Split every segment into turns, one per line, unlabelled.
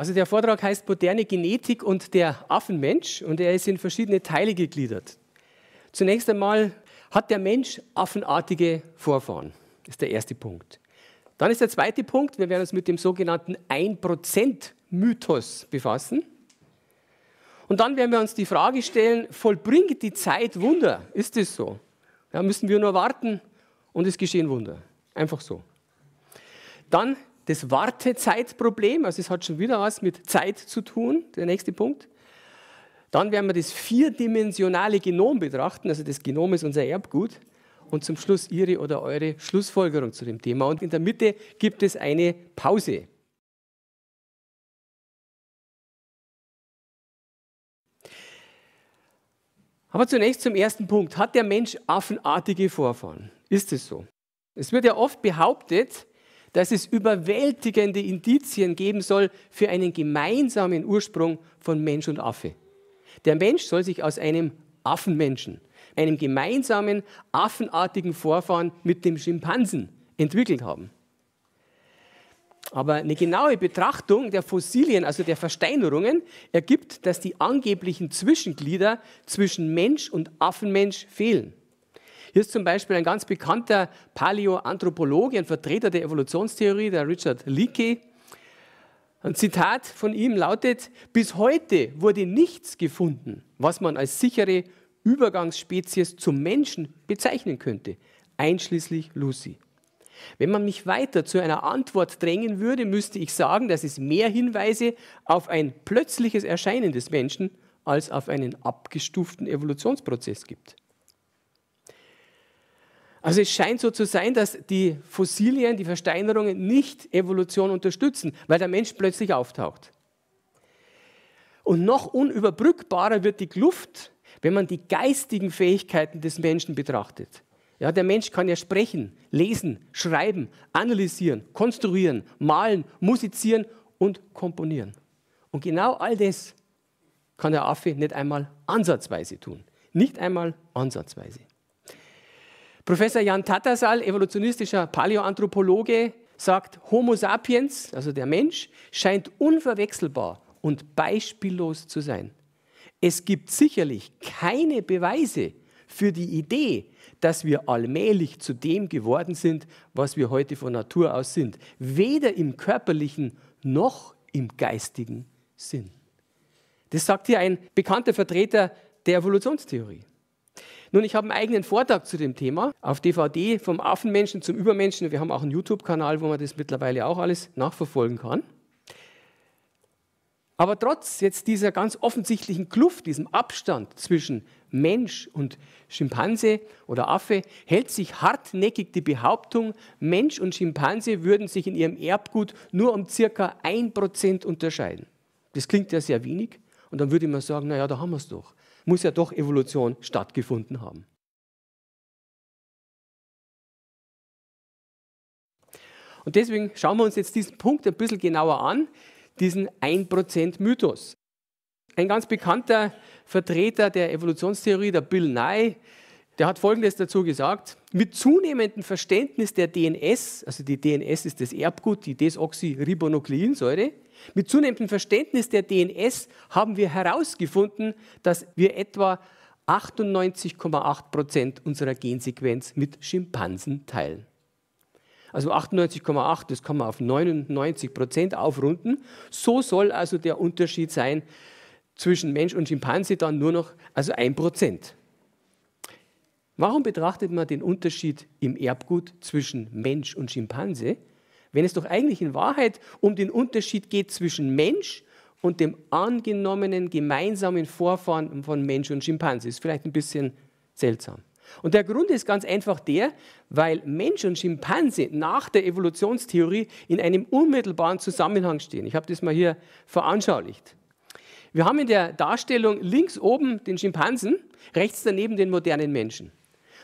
also der Vortrag heißt Moderne Genetik und der Affenmensch und er ist in verschiedene Teile gegliedert. Zunächst einmal hat der Mensch affenartige Vorfahren, ist der erste Punkt. Dann ist der zweite Punkt, wir werden uns mit dem sogenannten 1%-Mythos befassen. Und dann werden wir uns die Frage stellen, vollbringt die Zeit Wunder? Ist es so? Ja, müssen wir nur warten und es geschehen Wunder. Einfach so. Dann das Wartezeitproblem, also es hat schon wieder was mit Zeit zu tun, der nächste Punkt. Dann werden wir das vierdimensionale Genom betrachten, also das Genom ist unser Erbgut. Und zum Schluss Ihre oder eure Schlussfolgerung zu dem Thema. Und in der Mitte gibt es eine Pause. Aber zunächst zum ersten Punkt. Hat der Mensch affenartige Vorfahren? Ist es so? Es wird ja oft behauptet, dass es überwältigende Indizien geben soll für einen gemeinsamen Ursprung von Mensch und Affe. Der Mensch soll sich aus einem Affenmenschen, einem gemeinsamen affenartigen Vorfahren mit dem Schimpansen entwickelt haben. Aber eine genaue Betrachtung der Fossilien, also der Versteinerungen, ergibt, dass die angeblichen Zwischenglieder zwischen Mensch und Affenmensch fehlen. Hier ist zum Beispiel ein ganz bekannter Paläoanthropologe, ein Vertreter der Evolutionstheorie, der Richard Leakey. Ein Zitat von ihm lautet, bis heute wurde nichts gefunden, was man als sichere Übergangsspezies zum Menschen bezeichnen könnte, einschließlich Lucy. Wenn man mich weiter zu einer Antwort drängen würde, müsste ich sagen, dass es mehr Hinweise auf ein plötzliches Erscheinen des Menschen als auf einen abgestuften Evolutionsprozess gibt. Also es scheint so zu sein, dass die Fossilien, die Versteinerungen nicht Evolution unterstützen, weil der Mensch plötzlich auftaucht. Und noch unüberbrückbarer wird die Kluft, wenn man die geistigen Fähigkeiten des Menschen betrachtet. Ja, der Mensch kann ja sprechen, lesen, schreiben, analysieren, konstruieren, malen, musizieren und komponieren. Und genau all das kann der Affe nicht einmal ansatzweise tun. Nicht einmal ansatzweise. Professor Jan Tattersall, evolutionistischer Paläoanthropologe, sagt, Homo sapiens, also der Mensch, scheint unverwechselbar und beispiellos zu sein. Es gibt sicherlich keine Beweise für die Idee, dass wir allmählich zu dem geworden sind, was wir heute von Natur aus sind, weder im körperlichen noch im geistigen Sinn. Das sagt hier ein bekannter Vertreter der Evolutionstheorie. Nun, ich habe einen eigenen Vortrag zu dem Thema auf DVD vom Affenmenschen zum Übermenschen. Wir haben auch einen YouTube-Kanal, wo man das mittlerweile auch alles nachverfolgen kann. Aber trotz jetzt dieser ganz offensichtlichen Kluft, diesem Abstand zwischen Mensch und Schimpanse oder Affe, hält sich hartnäckig die Behauptung, Mensch und Schimpanse würden sich in ihrem Erbgut nur um circa 1% unterscheiden. Das klingt ja sehr wenig und dann würde man sagen, naja, da haben wir es doch muss ja doch Evolution stattgefunden haben. Und deswegen schauen wir uns jetzt diesen Punkt ein bisschen genauer an, diesen 1% Mythos. Ein ganz bekannter Vertreter der Evolutionstheorie, der Bill Nye, der hat Folgendes dazu gesagt. Mit zunehmendem Verständnis der DNS, also die DNS ist das Erbgut, die Desoxyribonukleinsäure, mit zunehmendem Verständnis der DNS haben wir herausgefunden, dass wir etwa 98,8 Prozent unserer Gensequenz mit Schimpansen teilen. Also 98,8, das kann man auf 99 Prozent aufrunden. So soll also der Unterschied sein zwischen Mensch und Schimpanse dann nur noch also 1 Prozent. Warum betrachtet man den Unterschied im Erbgut zwischen Mensch und Schimpanse wenn es doch eigentlich in Wahrheit um den Unterschied geht zwischen Mensch und dem angenommenen gemeinsamen Vorfahren von Mensch und Schimpanse. Ist vielleicht ein bisschen seltsam. Und der Grund ist ganz einfach der, weil Mensch und Schimpanse nach der Evolutionstheorie in einem unmittelbaren Zusammenhang stehen. Ich habe das mal hier veranschaulicht. Wir haben in der Darstellung links oben den Schimpansen, rechts daneben den modernen Menschen.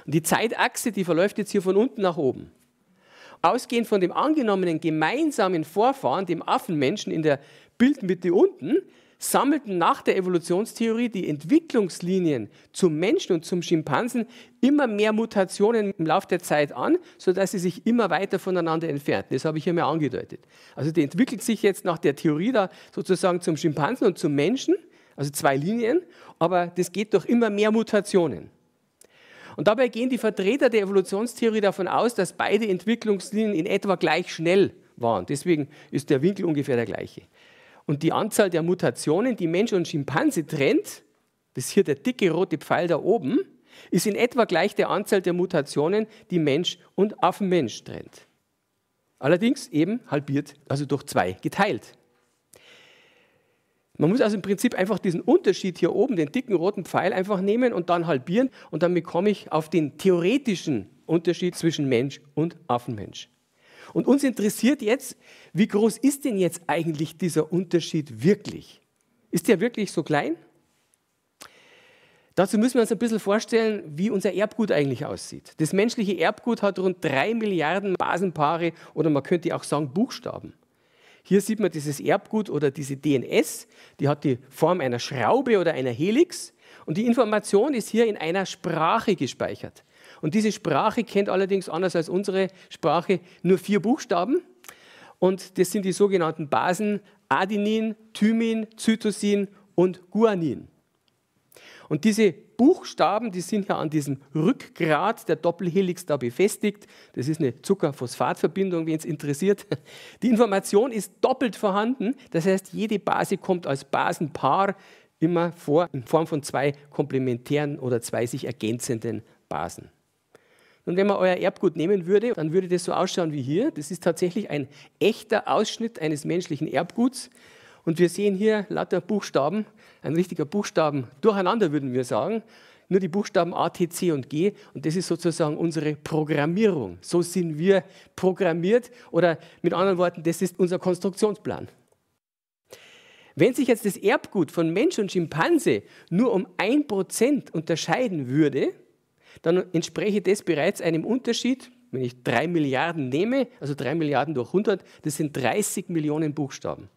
Und die Zeitachse, die verläuft jetzt hier von unten nach oben ausgehend von dem angenommenen gemeinsamen Vorfahren, dem Affenmenschen in der Bildmitte unten, sammelten nach der Evolutionstheorie die Entwicklungslinien zum Menschen und zum Schimpansen immer mehr Mutationen im Laufe der Zeit an, sodass sie sich immer weiter voneinander entfernten. Das habe ich hier mal angedeutet. Also die entwickelt sich jetzt nach der Theorie da sozusagen zum Schimpansen und zum Menschen, also zwei Linien, aber das geht durch immer mehr Mutationen. Und dabei gehen die Vertreter der Evolutionstheorie davon aus, dass beide Entwicklungslinien in etwa gleich schnell waren. Deswegen ist der Winkel ungefähr der gleiche. Und die Anzahl der Mutationen, die Mensch und Schimpanse trennt, das ist hier der dicke rote Pfeil da oben, ist in etwa gleich der Anzahl der Mutationen, die Mensch und Affenmensch trennt. Allerdings eben halbiert, also durch zwei geteilt. Man muss also im Prinzip einfach diesen Unterschied hier oben, den dicken roten Pfeil, einfach nehmen und dann halbieren und damit komme ich auf den theoretischen Unterschied zwischen Mensch und Affenmensch. Und uns interessiert jetzt, wie groß ist denn jetzt eigentlich dieser Unterschied wirklich? Ist der wirklich so klein? Dazu müssen wir uns ein bisschen vorstellen, wie unser Erbgut eigentlich aussieht. Das menschliche Erbgut hat rund drei Milliarden Basenpaare oder man könnte auch sagen Buchstaben. Hier sieht man dieses Erbgut oder diese DNS, die hat die Form einer Schraube oder einer Helix und die Information ist hier in einer Sprache gespeichert. Und diese Sprache kennt allerdings anders als unsere Sprache nur vier Buchstaben und das sind die sogenannten Basen Adenin, Thymin, Zytosin und Guanin. Und diese Buchstaben, die sind ja an diesem Rückgrat der Doppelhelix da befestigt. Das ist eine Zuckerphosphatverbindung, wenn es interessiert. Die Information ist doppelt vorhanden. Das heißt, jede Base kommt als Basenpaar immer vor in Form von zwei komplementären oder zwei sich ergänzenden Basen. Und wenn man euer Erbgut nehmen würde, dann würde das so ausschauen wie hier. Das ist tatsächlich ein echter Ausschnitt eines menschlichen Erbguts. Und wir sehen hier lauter Buchstaben ein richtiger Buchstaben durcheinander, würden wir sagen. Nur die Buchstaben A, T, C und G. Und das ist sozusagen unsere Programmierung. So sind wir programmiert. Oder mit anderen Worten, das ist unser Konstruktionsplan. Wenn sich jetzt das Erbgut von Mensch und Schimpanse nur um ein Prozent unterscheiden würde, dann entspräche das bereits einem Unterschied, wenn ich drei Milliarden nehme, also drei Milliarden durch 100, das sind 30 Millionen Buchstaben.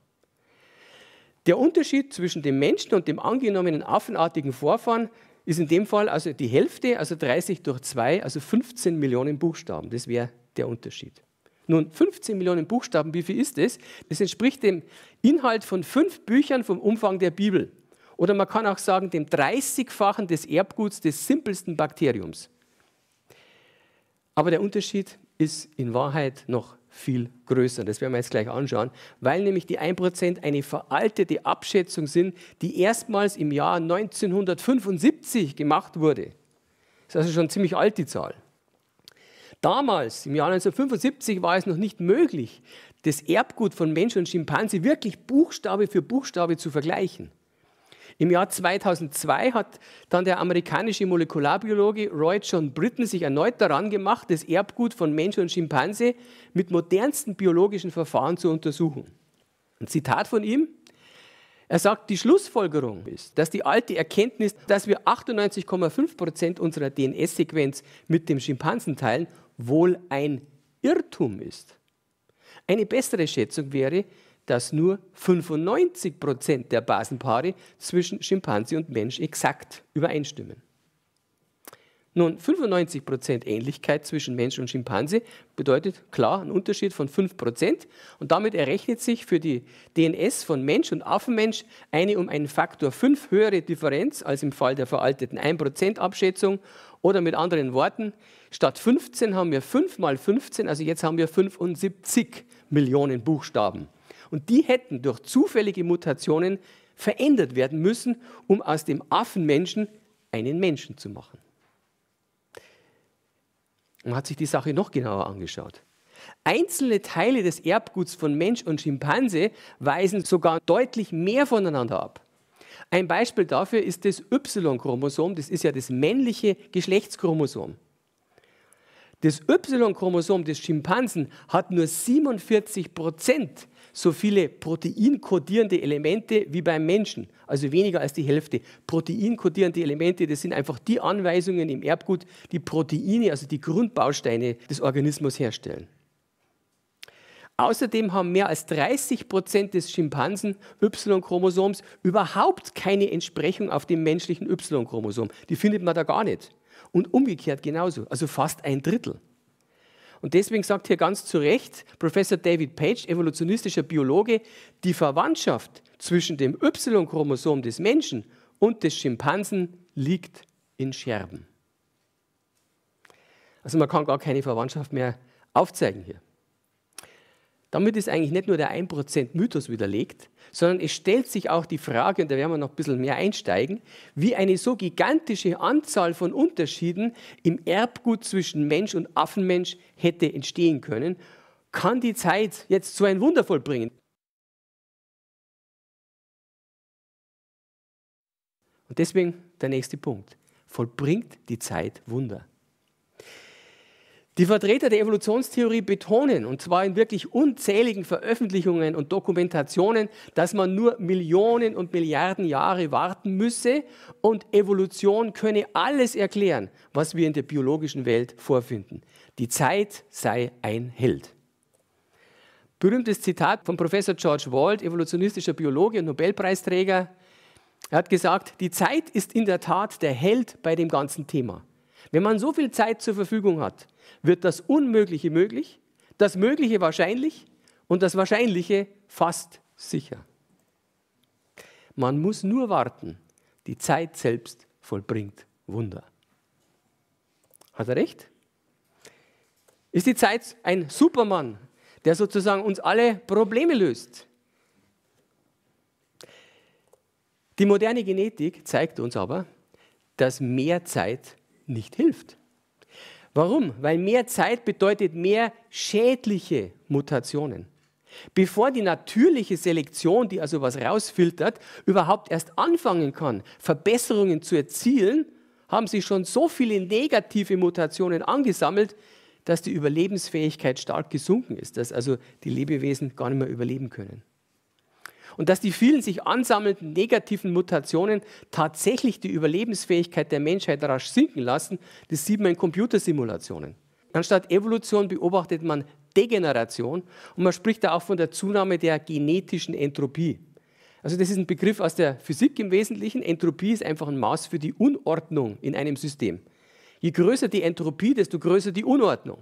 Der Unterschied zwischen dem Menschen und dem angenommenen affenartigen Vorfahren ist in dem Fall also die Hälfte, also 30 durch 2, also 15 Millionen Buchstaben. Das wäre der Unterschied. Nun, 15 Millionen Buchstaben, wie viel ist das? Das entspricht dem Inhalt von fünf Büchern vom Umfang der Bibel. Oder man kann auch sagen, dem 30-fachen des Erbguts des simpelsten Bakteriums. Aber der Unterschied ist in Wahrheit noch viel größer. Das werden wir jetzt gleich anschauen, weil nämlich die 1% eine veraltete Abschätzung sind, die erstmals im Jahr 1975 gemacht wurde. Das ist also schon ziemlich alt, die Zahl. Damals, im Jahr 1975, war es noch nicht möglich, das Erbgut von Mensch und Schimpanse wirklich Buchstabe für Buchstabe zu vergleichen. Im Jahr 2002 hat dann der amerikanische Molekularbiologe Roy John Britton sich erneut daran gemacht, das Erbgut von Mensch und Schimpanse mit modernsten biologischen Verfahren zu untersuchen. Ein Zitat von ihm. Er sagt, die Schlussfolgerung ist, dass die alte Erkenntnis, dass wir 98,5 Prozent unserer DNS-Sequenz mit dem Schimpansen teilen, wohl ein Irrtum ist. Eine bessere Schätzung wäre, dass nur 95 Prozent der Basenpaare zwischen Schimpanse und Mensch exakt übereinstimmen. Nun, 95% Prozent Ähnlichkeit zwischen Mensch und Schimpanse bedeutet klar einen Unterschied von 5% und damit errechnet sich für die DNS von Mensch und Affenmensch eine um einen Faktor 5 höhere Differenz als im Fall der veralteten 1% Abschätzung oder mit anderen Worten, statt 15 haben wir 5 mal 15, also jetzt haben wir 75 Millionen Buchstaben. Und die hätten durch zufällige Mutationen verändert werden müssen, um aus dem Affenmenschen einen Menschen zu machen. Man hat sich die Sache noch genauer angeschaut. Einzelne Teile des Erbguts von Mensch und Schimpanse weisen sogar deutlich mehr voneinander ab. Ein Beispiel dafür ist das Y-Chromosom, das ist ja das männliche Geschlechtschromosom. Das Y-Chromosom des Schimpansen hat nur 47 Prozent so viele proteinkodierende Elemente wie beim Menschen, also weniger als die Hälfte. Proteinkodierende Elemente, das sind einfach die Anweisungen im Erbgut, die Proteine, also die Grundbausteine des Organismus herstellen. Außerdem haben mehr als 30 Prozent des Schimpansen Y-Chromosoms überhaupt keine Entsprechung auf dem menschlichen Y-Chromosom. Die findet man da gar nicht. Und umgekehrt genauso, also fast ein Drittel. Und deswegen sagt hier ganz zu Recht Professor David Page, evolutionistischer Biologe, die Verwandtschaft zwischen dem Y-Chromosom des Menschen und des Schimpansen liegt in Scherben. Also man kann gar keine Verwandtschaft mehr aufzeigen hier. Damit ist eigentlich nicht nur der 1% Mythos widerlegt, sondern es stellt sich auch die Frage, und da werden wir noch ein bisschen mehr einsteigen, wie eine so gigantische Anzahl von Unterschieden im Erbgut zwischen Mensch und Affenmensch hätte entstehen können. Kann die Zeit jetzt so ein Wunder vollbringen? Und deswegen der nächste Punkt. Vollbringt die Zeit Wunder. Die Vertreter der Evolutionstheorie betonen, und zwar in wirklich unzähligen Veröffentlichungen und Dokumentationen, dass man nur Millionen und Milliarden Jahre warten müsse und Evolution könne alles erklären, was wir in der biologischen Welt vorfinden. Die Zeit sei ein Held. Berühmtes Zitat von Professor George Wald, evolutionistischer Biologe und Nobelpreisträger. Er hat gesagt, die Zeit ist in der Tat der Held bei dem ganzen Thema. Wenn man so viel Zeit zur Verfügung hat, wird das Unmögliche möglich, das Mögliche wahrscheinlich und das Wahrscheinliche fast sicher. Man muss nur warten. Die Zeit selbst vollbringt Wunder. Hat er recht? Ist die Zeit ein Supermann, der sozusagen uns alle Probleme löst? Die moderne Genetik zeigt uns aber, dass mehr Zeit nicht hilft. Warum? Weil mehr Zeit bedeutet mehr schädliche Mutationen. Bevor die natürliche Selektion, die also was rausfiltert, überhaupt erst anfangen kann, Verbesserungen zu erzielen, haben sie schon so viele negative Mutationen angesammelt, dass die Überlebensfähigkeit stark gesunken ist, dass also die Lebewesen gar nicht mehr überleben können und dass die vielen sich ansammelnden negativen Mutationen tatsächlich die Überlebensfähigkeit der Menschheit rasch sinken lassen, das sieht man in Computersimulationen. Anstatt Evolution beobachtet man Degeneration und man spricht da auch von der Zunahme der genetischen Entropie. Also das ist ein Begriff aus der Physik im Wesentlichen. Entropie ist einfach ein Maß für die Unordnung in einem System. Je größer die Entropie, desto größer die Unordnung.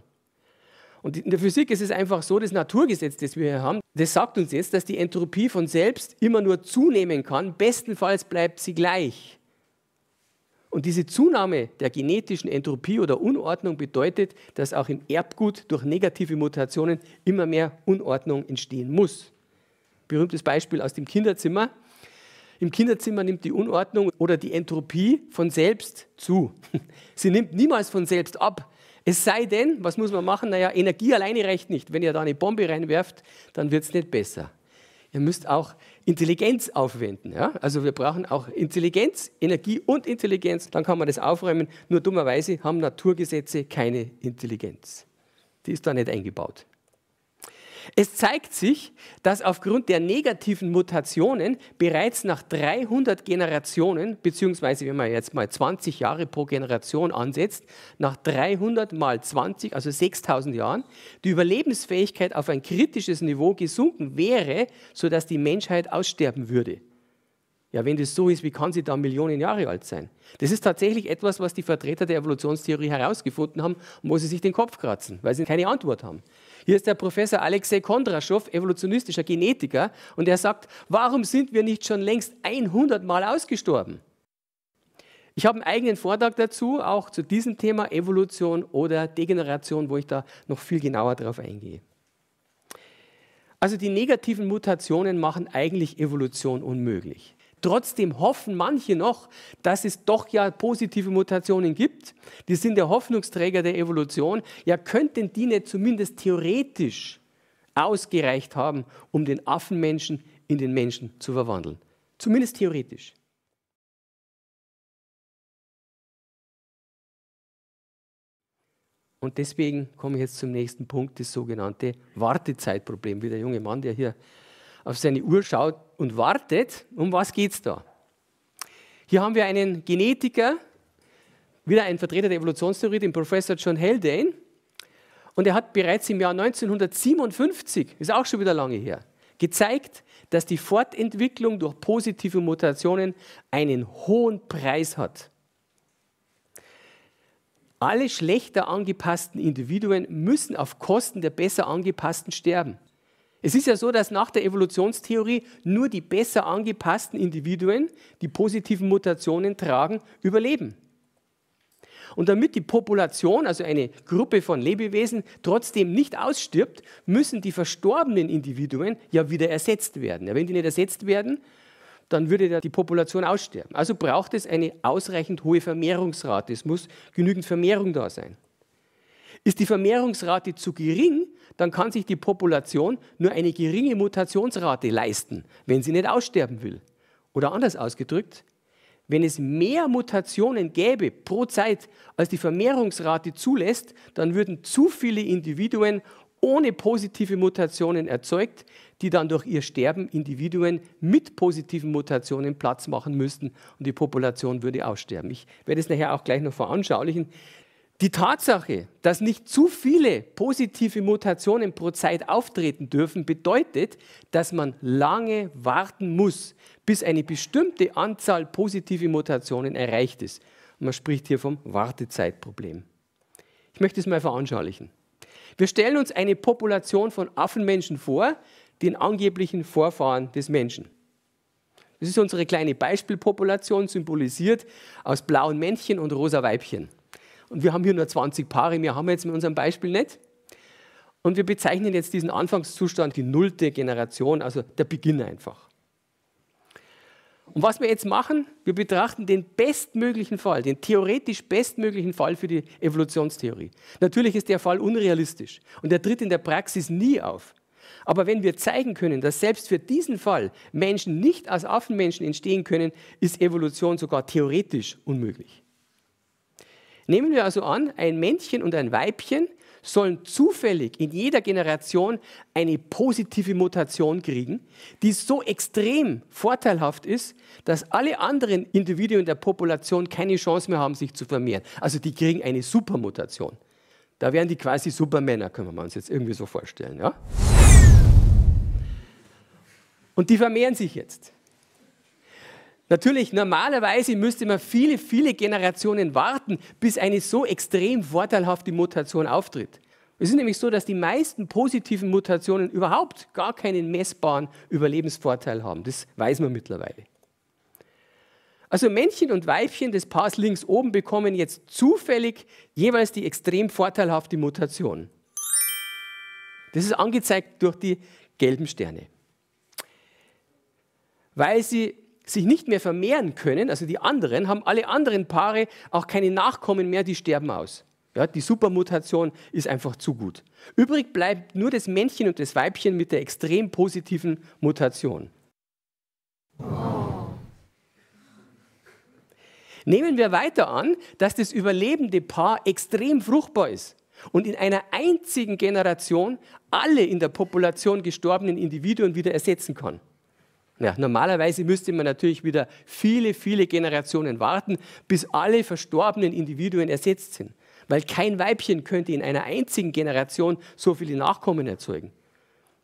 Und in der Physik ist es einfach so, das Naturgesetz, das wir hier haben, das sagt uns jetzt, dass die Entropie von selbst immer nur zunehmen kann. Bestenfalls bleibt sie gleich. Und diese Zunahme der genetischen Entropie oder Unordnung bedeutet, dass auch im Erbgut durch negative Mutationen immer mehr Unordnung entstehen muss. Berühmtes Beispiel aus dem Kinderzimmer. Im Kinderzimmer nimmt die Unordnung oder die Entropie von selbst zu. Sie nimmt niemals von selbst ab. Es sei denn, was muss man machen? Naja, Energie alleine reicht nicht. Wenn ihr da eine Bombe reinwerft, dann wird es nicht besser. Ihr müsst auch Intelligenz aufwenden. Ja? Also wir brauchen auch Intelligenz, Energie und Intelligenz, dann kann man das aufräumen. Nur dummerweise haben Naturgesetze keine Intelligenz. Die ist da nicht eingebaut. Es zeigt sich, dass aufgrund der negativen Mutationen bereits nach 300 Generationen, beziehungsweise wenn man jetzt mal 20 Jahre pro Generation ansetzt, nach 300 mal 20, also 6000 Jahren, die Überlebensfähigkeit auf ein kritisches Niveau gesunken wäre, sodass die Menschheit aussterben würde. Ja, wenn das so ist, wie kann sie da Millionen Jahre alt sein? Das ist tatsächlich etwas, was die Vertreter der Evolutionstheorie herausgefunden haben und wo sie sich den Kopf kratzen, weil sie keine Antwort haben. Hier ist der Professor Alexei Kondraschow, evolutionistischer Genetiker, und er sagt, warum sind wir nicht schon längst 100 Mal ausgestorben? Ich habe einen eigenen Vortrag dazu, auch zu diesem Thema Evolution oder Degeneration, wo ich da noch viel genauer drauf eingehe. Also die negativen Mutationen machen eigentlich Evolution unmöglich. Trotzdem hoffen manche noch, dass es doch ja positive Mutationen gibt. Die sind der Hoffnungsträger der Evolution. Ja, könnten die nicht zumindest theoretisch ausgereicht haben, um den Affenmenschen in den Menschen zu verwandeln? Zumindest theoretisch. Und deswegen komme ich jetzt zum nächsten Punkt, das sogenannte Wartezeitproblem, wie der junge Mann, der hier auf seine Uhr schaut und wartet, um was geht es da? Hier haben wir einen Genetiker, wieder ein Vertreter der Evolutionstheorie, den Professor John Haldane. Und er hat bereits im Jahr 1957, ist auch schon wieder lange her, gezeigt, dass die Fortentwicklung durch positive Mutationen einen hohen Preis hat. Alle schlechter angepassten Individuen müssen auf Kosten der besser angepassten sterben. Es ist ja so, dass nach der Evolutionstheorie nur die besser angepassten Individuen, die positiven Mutationen tragen, überleben. Und damit die Population, also eine Gruppe von Lebewesen, trotzdem nicht ausstirbt, müssen die verstorbenen Individuen ja wieder ersetzt werden. Ja, wenn die nicht ersetzt werden, dann würde die Population aussterben. Also braucht es eine ausreichend hohe Vermehrungsrate. Es muss genügend Vermehrung da sein. Ist die Vermehrungsrate zu gering, dann kann sich die Population nur eine geringe Mutationsrate leisten, wenn sie nicht aussterben will. Oder anders ausgedrückt, wenn es mehr Mutationen gäbe pro Zeit, als die Vermehrungsrate zulässt, dann würden zu viele Individuen ohne positive Mutationen erzeugt, die dann durch ihr Sterben Individuen mit positiven Mutationen Platz machen müssten und die Population würde aussterben. Ich werde es nachher auch gleich noch veranschaulichen, die Tatsache, dass nicht zu viele positive Mutationen pro Zeit auftreten dürfen, bedeutet, dass man lange warten muss, bis eine bestimmte Anzahl positive Mutationen erreicht ist. Man spricht hier vom Wartezeitproblem. Ich möchte es mal veranschaulichen. Wir stellen uns eine Population von Affenmenschen vor, den angeblichen Vorfahren des Menschen. Das ist unsere kleine Beispielpopulation, symbolisiert aus blauen Männchen und rosa Weibchen. Und wir haben hier nur 20 Paare, mehr haben wir jetzt mit unserem Beispiel nicht. Und wir bezeichnen jetzt diesen Anfangszustand die nullte Generation, also der Beginn einfach. Und was wir jetzt machen, wir betrachten den bestmöglichen Fall, den theoretisch bestmöglichen Fall für die Evolutionstheorie. Natürlich ist der Fall unrealistisch und er tritt in der Praxis nie auf. Aber wenn wir zeigen können, dass selbst für diesen Fall Menschen nicht aus Affenmenschen entstehen können, ist Evolution sogar theoretisch unmöglich. Nehmen wir also an, ein Männchen und ein Weibchen sollen zufällig in jeder Generation eine positive Mutation kriegen, die so extrem vorteilhaft ist, dass alle anderen Individuen der Population keine Chance mehr haben, sich zu vermehren. Also die kriegen eine Supermutation. Da wären die quasi Supermänner, können wir uns jetzt irgendwie so vorstellen. Ja? Und die vermehren sich jetzt. Natürlich, normalerweise müsste man viele, viele Generationen warten, bis eine so extrem vorteilhafte Mutation auftritt. Es ist nämlich so, dass die meisten positiven Mutationen überhaupt gar keinen messbaren Überlebensvorteil haben. Das weiß man mittlerweile. Also Männchen und Weibchen des Paars links oben bekommen jetzt zufällig jeweils die extrem vorteilhafte Mutation. Das ist angezeigt durch die gelben Sterne. Weil sie sich nicht mehr vermehren können, also die anderen, haben alle anderen Paare auch keine Nachkommen mehr, die sterben aus. Ja, die Supermutation ist einfach zu gut. Übrig bleibt nur das Männchen und das Weibchen mit der extrem positiven Mutation. Nehmen wir weiter an, dass das überlebende Paar extrem fruchtbar ist und in einer einzigen Generation alle in der Population gestorbenen Individuen wieder ersetzen kann. Ja, normalerweise müsste man natürlich wieder viele, viele Generationen warten, bis alle verstorbenen Individuen ersetzt sind. Weil kein Weibchen könnte in einer einzigen Generation so viele Nachkommen erzeugen.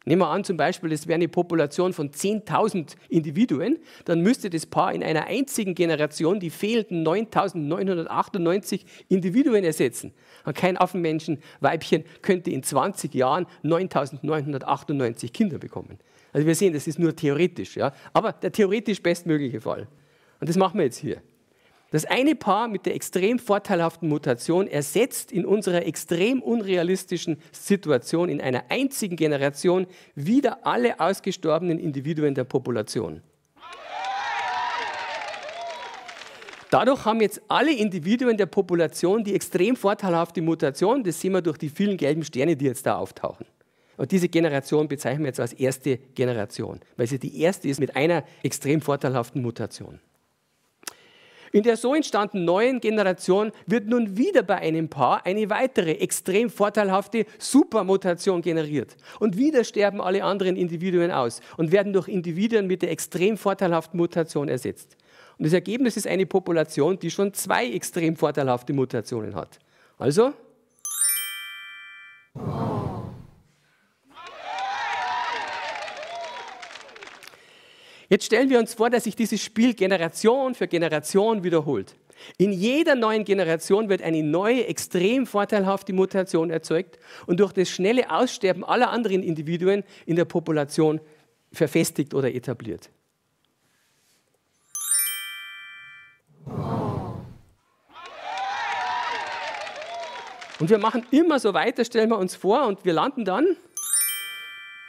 Nehmen wir an, zum Beispiel, es wäre eine Population von 10.000 Individuen, dann müsste das Paar in einer einzigen Generation die fehlenden 9.998 Individuen ersetzen. Und kein Affenmenschen, Weibchen könnte in 20 Jahren 9.998 Kinder bekommen. Also wir sehen, das ist nur theoretisch, ja? aber der theoretisch bestmögliche Fall. Und das machen wir jetzt hier. Das eine Paar mit der extrem vorteilhaften Mutation ersetzt in unserer extrem unrealistischen Situation in einer einzigen Generation wieder alle ausgestorbenen Individuen der Population. Dadurch haben jetzt alle Individuen der Population die extrem vorteilhafte Mutation, das sehen wir durch die vielen gelben Sterne, die jetzt da auftauchen. Und diese Generation bezeichnen wir jetzt als erste Generation, weil sie die erste ist mit einer extrem vorteilhaften Mutation. In der so entstandenen neuen Generation wird nun wieder bei einem Paar eine weitere extrem vorteilhafte Supermutation generiert. Und wieder sterben alle anderen Individuen aus und werden durch Individuen mit der extrem vorteilhaften Mutation ersetzt. Und das Ergebnis ist eine Population, die schon zwei extrem vorteilhafte Mutationen hat. Also? Oh. Jetzt stellen wir uns vor, dass sich dieses Spiel Generation für Generation wiederholt. In jeder neuen Generation wird eine neue, extrem vorteilhafte Mutation erzeugt und durch das schnelle Aussterben aller anderen Individuen in der Population verfestigt oder etabliert. Und wir machen immer so weiter, stellen wir uns vor, und wir landen dann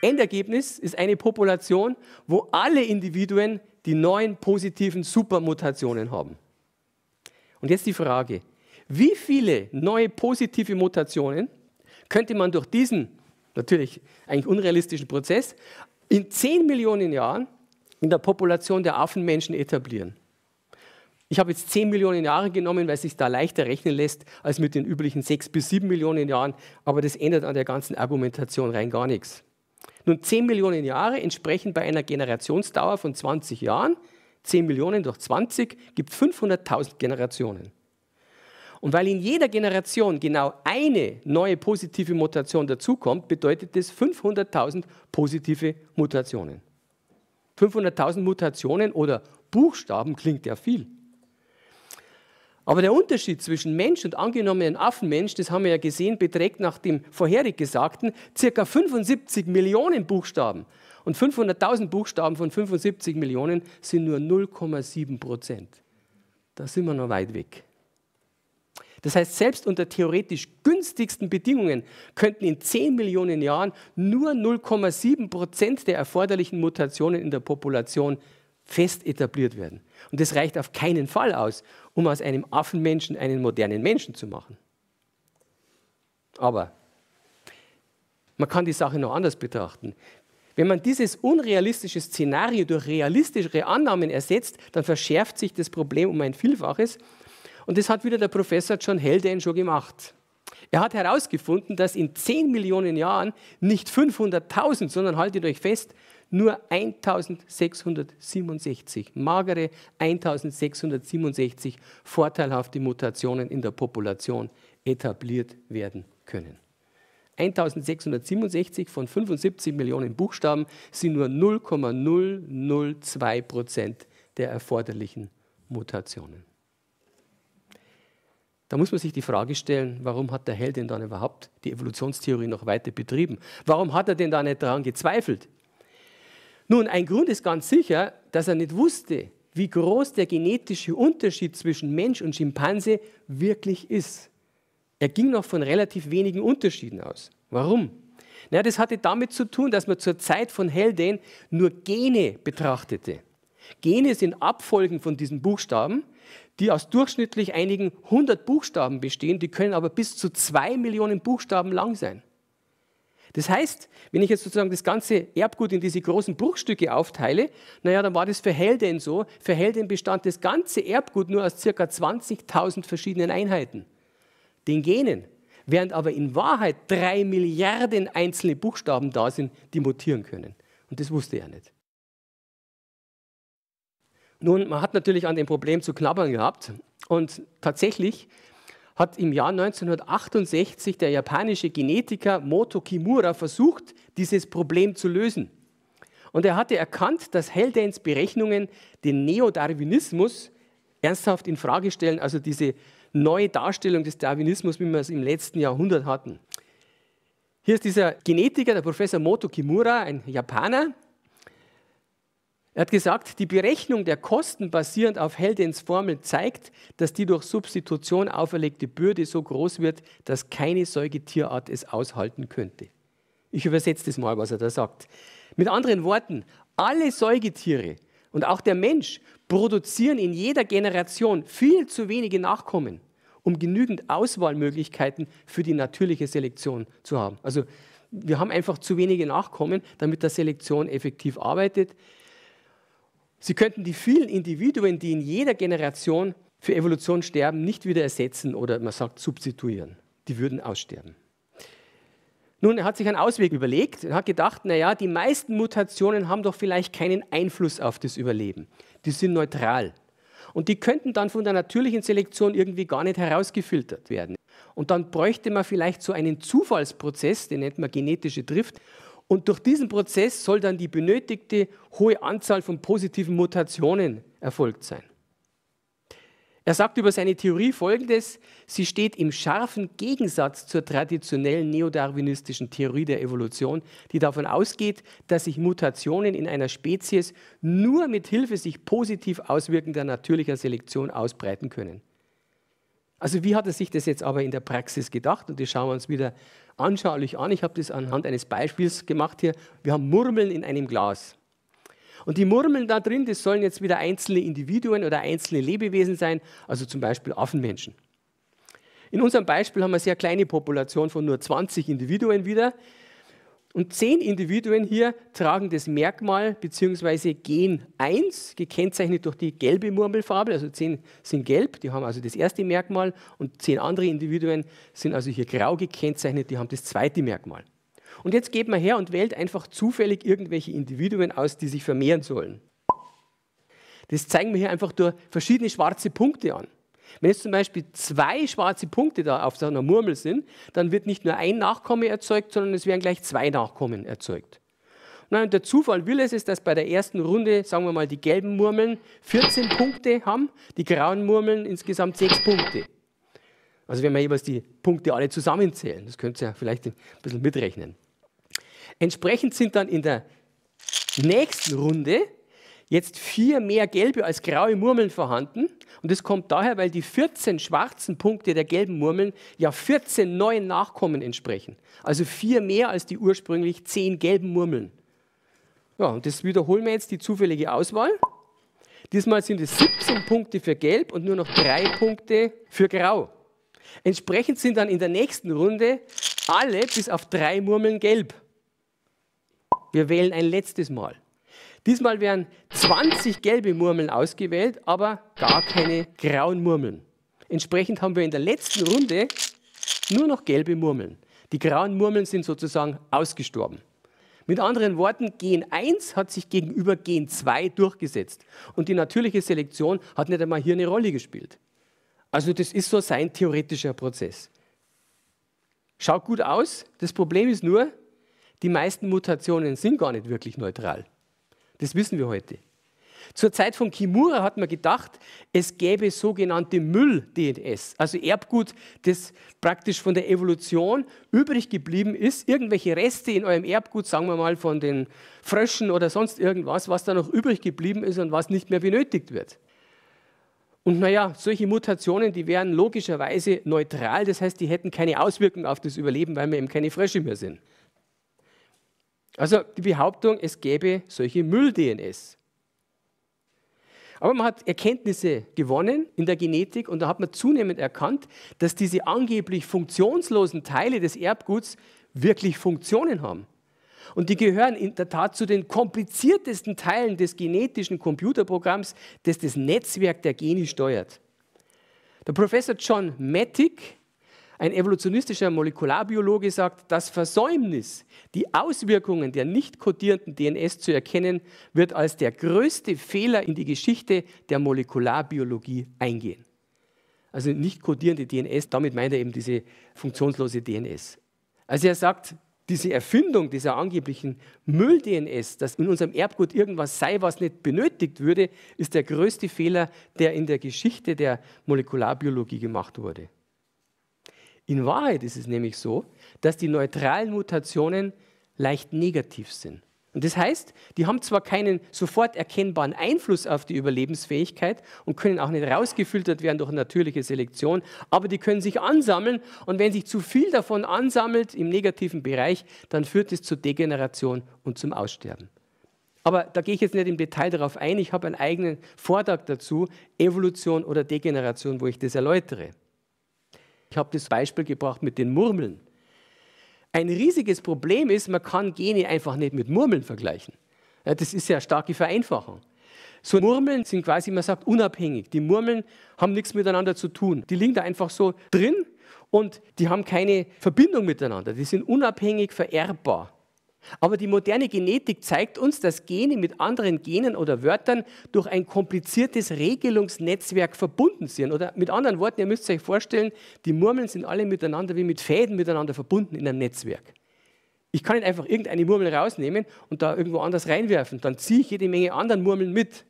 Endergebnis ist eine Population, wo alle Individuen die neuen positiven Supermutationen haben. Und jetzt die Frage, wie viele neue positive Mutationen könnte man durch diesen, natürlich eigentlich unrealistischen Prozess, in 10 Millionen Jahren in der Population der Affenmenschen etablieren? Ich habe jetzt 10 Millionen Jahre genommen, weil es sich da leichter rechnen lässt als mit den üblichen 6 bis 7 Millionen Jahren, aber das ändert an der ganzen Argumentation rein gar nichts. Nun, 10 Millionen Jahre entsprechen bei einer Generationsdauer von 20 Jahren, 10 Millionen durch 20 gibt 500.000 Generationen. Und weil in jeder Generation genau eine neue positive Mutation dazukommt, bedeutet das 500.000 positive Mutationen. 500.000 Mutationen oder Buchstaben klingt ja viel. Aber der Unterschied zwischen Mensch und angenommenen Affenmensch, das haben wir ja gesehen, beträgt nach dem vorherig Gesagten circa 75 Millionen Buchstaben. Und 500.000 Buchstaben von 75 Millionen sind nur 0,7 Prozent. Da sind wir noch weit weg. Das heißt, selbst unter theoretisch günstigsten Bedingungen könnten in 10 Millionen Jahren nur 0,7 Prozent der erforderlichen Mutationen in der Population fest etabliert werden. Und das reicht auf keinen Fall aus, um aus einem Affenmenschen einen modernen Menschen zu machen. Aber man kann die Sache noch anders betrachten. Wenn man dieses unrealistische Szenario durch realistischere Annahmen ersetzt, dann verschärft sich das Problem um ein Vielfaches. Und das hat wieder der Professor John Haldane schon gemacht. Er hat herausgefunden, dass in 10 Millionen Jahren nicht 500.000, sondern haltet euch fest, nur 1667, magere 1667 vorteilhafte Mutationen in der Population etabliert werden können. 1667 von 75 Millionen Buchstaben sind nur 0,002 Prozent der erforderlichen Mutationen. Da muss man sich die Frage stellen, warum hat der Held denn dann überhaupt die Evolutionstheorie noch weiter betrieben? Warum hat er denn da nicht daran gezweifelt? Nun, ein Grund ist ganz sicher, dass er nicht wusste, wie groß der genetische Unterschied zwischen Mensch und Schimpanse wirklich ist. Er ging noch von relativ wenigen Unterschieden aus. Warum? Na, das hatte damit zu tun, dass man zur Zeit von Helden nur Gene betrachtete. Gene sind Abfolgen von diesen Buchstaben, die aus durchschnittlich einigen hundert Buchstaben bestehen, die können aber bis zu zwei Millionen Buchstaben lang sein. Das heißt, wenn ich jetzt sozusagen das ganze Erbgut in diese großen Bruchstücke aufteile, naja, dann war das für Helden so. Für Helden bestand das ganze Erbgut nur aus circa 20.000 verschiedenen Einheiten, den Genen. Während aber in Wahrheit drei Milliarden einzelne Buchstaben da sind, die mutieren können. Und das wusste er nicht. Nun, man hat natürlich an dem Problem zu knabbern gehabt. Und tatsächlich hat im Jahr 1968 der japanische Genetiker Moto Kimura versucht, dieses Problem zu lösen. Und er hatte erkannt, dass Helldens Berechnungen den Neodarwinismus ernsthaft in Frage stellen, also diese neue Darstellung des Darwinismus, wie wir es im letzten Jahrhundert hatten. Hier ist dieser Genetiker, der Professor Moto Kimura, ein Japaner, er hat gesagt, die Berechnung der Kosten basierend auf Heldens Formel zeigt, dass die durch Substitution auferlegte Bürde so groß wird, dass keine Säugetierart es aushalten könnte. Ich übersetze das mal, was er da sagt. Mit anderen Worten, alle Säugetiere und auch der Mensch produzieren in jeder Generation viel zu wenige Nachkommen, um genügend Auswahlmöglichkeiten für die natürliche Selektion zu haben. Also wir haben einfach zu wenige Nachkommen, damit der Selektion effektiv arbeitet. Sie könnten die vielen Individuen, die in jeder Generation für Evolution sterben, nicht wieder ersetzen oder man sagt substituieren. Die würden aussterben. Nun, er hat sich einen Ausweg überlegt und hat gedacht, naja, die meisten Mutationen haben doch vielleicht keinen Einfluss auf das Überleben. Die sind neutral. Und die könnten dann von der natürlichen Selektion irgendwie gar nicht herausgefiltert werden. Und dann bräuchte man vielleicht so einen Zufallsprozess, den nennt man genetische Drift, und durch diesen Prozess soll dann die benötigte hohe Anzahl von positiven Mutationen erfolgt sein. Er sagt über seine Theorie Folgendes, sie steht im scharfen Gegensatz zur traditionellen neodarwinistischen Theorie der Evolution, die davon ausgeht, dass sich Mutationen in einer Spezies nur mit Hilfe sich positiv auswirkender natürlicher Selektion ausbreiten können. Also wie hat er sich das jetzt aber in der Praxis gedacht? Und das schauen wir uns wieder anschaulich an. Ich habe das anhand eines Beispiels gemacht hier. Wir haben Murmeln in einem Glas. Und die Murmeln da drin, das sollen jetzt wieder einzelne Individuen oder einzelne Lebewesen sein, also zum Beispiel Affenmenschen. In unserem Beispiel haben wir eine sehr kleine Population von nur 20 Individuen wieder. Und zehn Individuen hier tragen das Merkmal bzw. Gen 1, gekennzeichnet durch die gelbe Murmelfarbe. Also zehn sind gelb, die haben also das erste Merkmal. Und zehn andere Individuen sind also hier grau gekennzeichnet, die haben das zweite Merkmal. Und jetzt geht man her und wählt einfach zufällig irgendwelche Individuen aus, die sich vermehren sollen. Das zeigen wir hier einfach durch verschiedene schwarze Punkte an. Wenn jetzt zum Beispiel zwei schwarze Punkte da auf so einer Murmel sind, dann wird nicht nur ein Nachkomme erzeugt, sondern es werden gleich zwei Nachkommen erzeugt. Nein, der Zufall will es, ist, dass bei der ersten Runde, sagen wir mal, die gelben Murmeln 14 Punkte haben, die grauen Murmeln insgesamt 6 Punkte. Also wenn wir jeweils die Punkte alle zusammenzählen, das könnt ihr ja vielleicht ein bisschen mitrechnen. Entsprechend sind dann in der nächsten Runde jetzt vier mehr gelbe als graue Murmeln vorhanden. Und das kommt daher, weil die 14 schwarzen Punkte der gelben Murmeln ja 14 neuen Nachkommen entsprechen. Also vier mehr als die ursprünglich zehn gelben Murmeln. Ja, und das wiederholen wir jetzt die zufällige Auswahl. Diesmal sind es 17 Punkte für Gelb und nur noch drei Punkte für Grau. Entsprechend sind dann in der nächsten Runde alle bis auf drei Murmeln gelb. Wir wählen ein letztes Mal. Diesmal werden 20 gelbe Murmeln ausgewählt, aber gar keine grauen Murmeln. Entsprechend haben wir in der letzten Runde nur noch gelbe Murmeln. Die grauen Murmeln sind sozusagen ausgestorben. Mit anderen Worten, Gen 1 hat sich gegenüber Gen 2 durchgesetzt. Und die natürliche Selektion hat nicht einmal hier eine Rolle gespielt. Also das ist so sein theoretischer Prozess. Schaut gut aus. Das Problem ist nur, die meisten Mutationen sind gar nicht wirklich neutral. Das wissen wir heute. Zur Zeit von Kimura hat man gedacht, es gäbe sogenannte Müll-DNS, also Erbgut, das praktisch von der Evolution übrig geblieben ist. Irgendwelche Reste in eurem Erbgut, sagen wir mal von den Fröschen oder sonst irgendwas, was da noch übrig geblieben ist und was nicht mehr benötigt wird. Und naja, solche Mutationen, die wären logischerweise neutral, das heißt, die hätten keine Auswirkungen auf das Überleben, weil wir eben keine Frösche mehr sind. Also die Behauptung, es gäbe solche Müll-DNS. Aber man hat Erkenntnisse gewonnen in der Genetik und da hat man zunehmend erkannt, dass diese angeblich funktionslosen Teile des Erbguts wirklich Funktionen haben. Und die gehören in der Tat zu den kompliziertesten Teilen des genetischen Computerprogramms, das das Netzwerk der Gene steuert. Der Professor John Mattick ein evolutionistischer Molekularbiologe sagt, das Versäumnis, die Auswirkungen der nicht kodierenden DNS zu erkennen, wird als der größte Fehler in die Geschichte der Molekularbiologie eingehen. Also nicht kodierende DNS, damit meint er eben diese funktionslose DNS. Also er sagt, diese Erfindung dieser angeblichen Müll-DNS, dass in unserem Erbgut irgendwas sei, was nicht benötigt würde, ist der größte Fehler, der in der Geschichte der Molekularbiologie gemacht wurde. In Wahrheit ist es nämlich so, dass die neutralen Mutationen leicht negativ sind. Und das heißt, die haben zwar keinen sofort erkennbaren Einfluss auf die Überlebensfähigkeit und können auch nicht rausgefiltert werden durch natürliche Selektion, aber die können sich ansammeln und wenn sich zu viel davon ansammelt im negativen Bereich, dann führt es zur Degeneration und zum Aussterben. Aber da gehe ich jetzt nicht im Detail darauf ein, ich habe einen eigenen Vortrag dazu, Evolution oder Degeneration, wo ich das erläutere. Ich habe das Beispiel gebracht mit den Murmeln. Ein riesiges Problem ist, man kann Gene einfach nicht mit Murmeln vergleichen. Das ist ja eine starke Vereinfachung. So Murmeln sind quasi, man sagt, unabhängig. Die Murmeln haben nichts miteinander zu tun. Die liegen da einfach so drin und die haben keine Verbindung miteinander. Die sind unabhängig vererbbar. Aber die moderne Genetik zeigt uns, dass Gene mit anderen Genen oder Wörtern durch ein kompliziertes Regelungsnetzwerk verbunden sind. Oder mit anderen Worten, ihr müsst euch vorstellen, die Murmeln sind alle miteinander wie mit Fäden miteinander verbunden in einem Netzwerk. Ich kann nicht einfach irgendeine Murmel rausnehmen und da irgendwo anders reinwerfen. Dann ziehe ich jede Menge anderen Murmeln mit.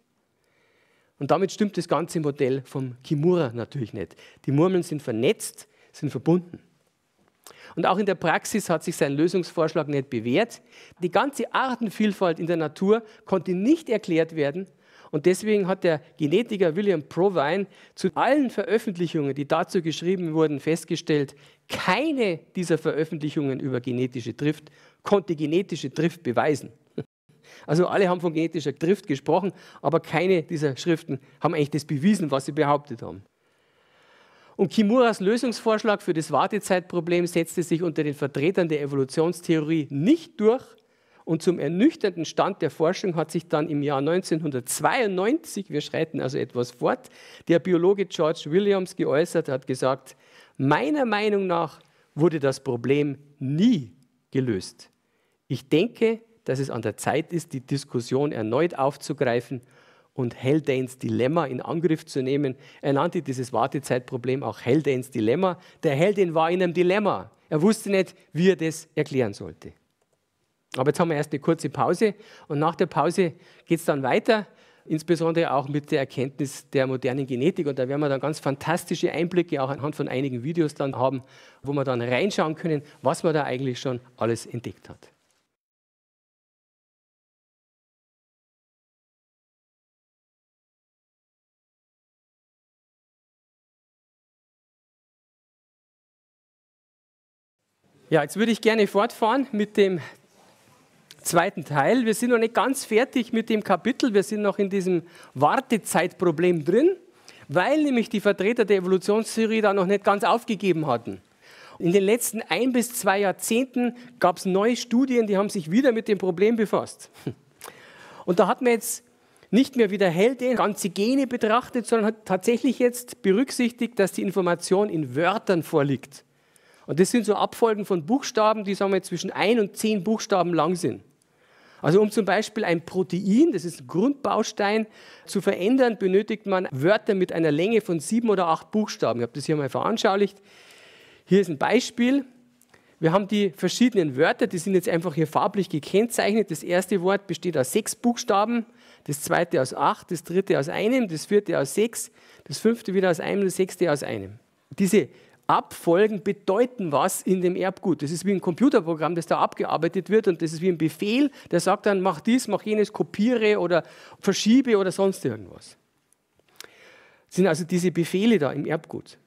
Und damit stimmt das ganze Modell vom Kimura natürlich nicht. Die Murmeln sind vernetzt, sind verbunden. Und auch in der Praxis hat sich sein Lösungsvorschlag nicht bewährt. Die ganze Artenvielfalt in der Natur konnte nicht erklärt werden. Und deswegen hat der Genetiker William Provine zu allen Veröffentlichungen, die dazu geschrieben wurden, festgestellt, keine dieser Veröffentlichungen über genetische Drift konnte genetische Drift beweisen. Also alle haben von genetischer Drift gesprochen, aber keine dieser Schriften haben eigentlich das bewiesen, was sie behauptet haben. Und Kimuras Lösungsvorschlag für das Wartezeitproblem setzte sich unter den Vertretern der Evolutionstheorie nicht durch und zum ernüchternden Stand der Forschung hat sich dann im Jahr 1992, wir schreiten also etwas fort, der Biologe George Williams geäußert, hat gesagt, meiner Meinung nach wurde das Problem nie gelöst. Ich denke, dass es an der Zeit ist, die Diskussion erneut aufzugreifen und Heldens Dilemma in Angriff zu nehmen. Er nannte dieses Wartezeitproblem auch Heldens Dilemma. Der Heldin war in einem Dilemma. Er wusste nicht, wie er das erklären sollte. Aber jetzt haben wir erst eine kurze Pause und nach der Pause geht es dann weiter, insbesondere auch mit der Erkenntnis der modernen Genetik. Und da werden wir dann ganz fantastische Einblicke auch anhand von einigen Videos dann haben, wo wir dann reinschauen können, was man da eigentlich schon alles entdeckt hat.
Ja, jetzt würde ich gerne fortfahren mit dem
zweiten Teil. Wir sind noch nicht ganz fertig mit dem Kapitel. Wir sind noch in diesem Wartezeitproblem drin, weil nämlich die Vertreter der Evolutionstheorie da noch nicht ganz aufgegeben hatten. In den letzten ein bis zwei Jahrzehnten gab es neue Studien, die haben sich wieder mit dem Problem befasst. Und da hat man jetzt nicht mehr wieder Helden, ganze Gene betrachtet, sondern hat tatsächlich jetzt berücksichtigt, dass die Information in Wörtern vorliegt. Und das sind so Abfolgen von Buchstaben, die sagen wir, zwischen ein und zehn Buchstaben lang sind. Also um zum Beispiel ein Protein, das ist ein Grundbaustein, zu verändern, benötigt man Wörter mit einer Länge von sieben oder acht Buchstaben. Ich habe das hier mal veranschaulicht. Hier ist ein Beispiel. Wir haben die verschiedenen Wörter, die sind jetzt einfach hier farblich gekennzeichnet. Das erste Wort besteht aus sechs Buchstaben, das zweite aus acht, das dritte aus einem, das vierte aus sechs, das fünfte wieder aus einem, das sechste aus einem. Diese Abfolgen bedeuten was in dem Erbgut. Das ist wie ein Computerprogramm, das da abgearbeitet wird und das ist wie ein Befehl, der sagt dann, mach dies, mach jenes, kopiere oder verschiebe oder sonst irgendwas. Das sind also diese Befehle da im Erbgut.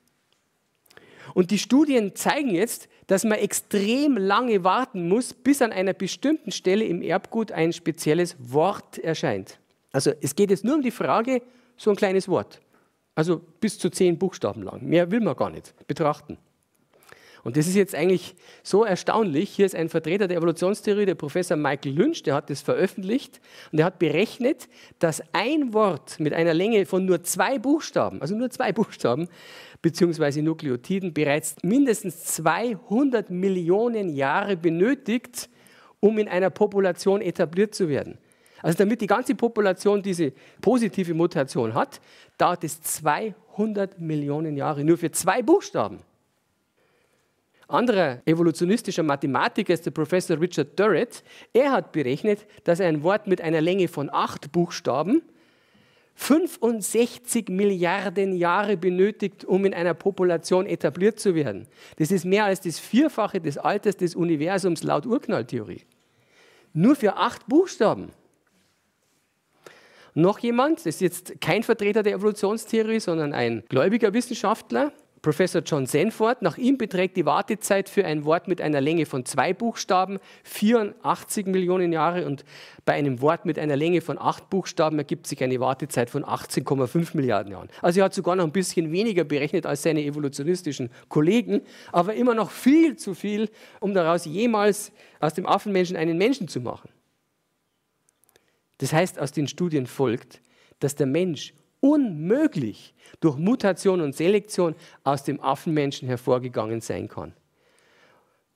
Und die Studien zeigen jetzt, dass man extrem lange warten muss, bis an einer bestimmten Stelle im Erbgut ein spezielles Wort erscheint. Also es geht jetzt nur um die Frage, so ein kleines Wort. Also bis zu zehn Buchstaben lang. Mehr will man gar nicht betrachten. Und das ist jetzt eigentlich so erstaunlich. Hier ist ein Vertreter der Evolutionstheorie, der Professor Michael Lynch, der hat das veröffentlicht und er hat berechnet, dass ein Wort mit einer Länge von nur zwei Buchstaben, also nur zwei Buchstaben, beziehungsweise Nukleotiden, bereits mindestens 200 Millionen Jahre benötigt, um in einer Population etabliert zu werden. Also damit die ganze Population diese positive Mutation hat, dauert es 200 Millionen Jahre nur für zwei Buchstaben. Anderer evolutionistischer Mathematiker ist der Professor Richard Durrett. Er hat berechnet, dass ein Wort mit einer Länge von acht Buchstaben 65 Milliarden Jahre benötigt, um in einer Population etabliert zu werden. Das ist mehr als das Vierfache des Alters des Universums laut Urknalltheorie. Nur für acht Buchstaben. Noch jemand, das ist jetzt kein Vertreter der Evolutionstheorie, sondern ein gläubiger Wissenschaftler, Professor John Sanford. Nach ihm beträgt die Wartezeit für ein Wort mit einer Länge von zwei Buchstaben 84 Millionen Jahre und bei einem Wort mit einer Länge von acht Buchstaben ergibt sich eine Wartezeit von 18,5 Milliarden Jahren. Also er hat sogar noch ein bisschen weniger berechnet als seine evolutionistischen Kollegen, aber immer noch viel zu viel, um daraus jemals aus dem Affenmenschen einen Menschen zu machen. Das heißt, aus den Studien folgt, dass der Mensch unmöglich durch Mutation und Selektion aus dem Affenmenschen hervorgegangen sein kann.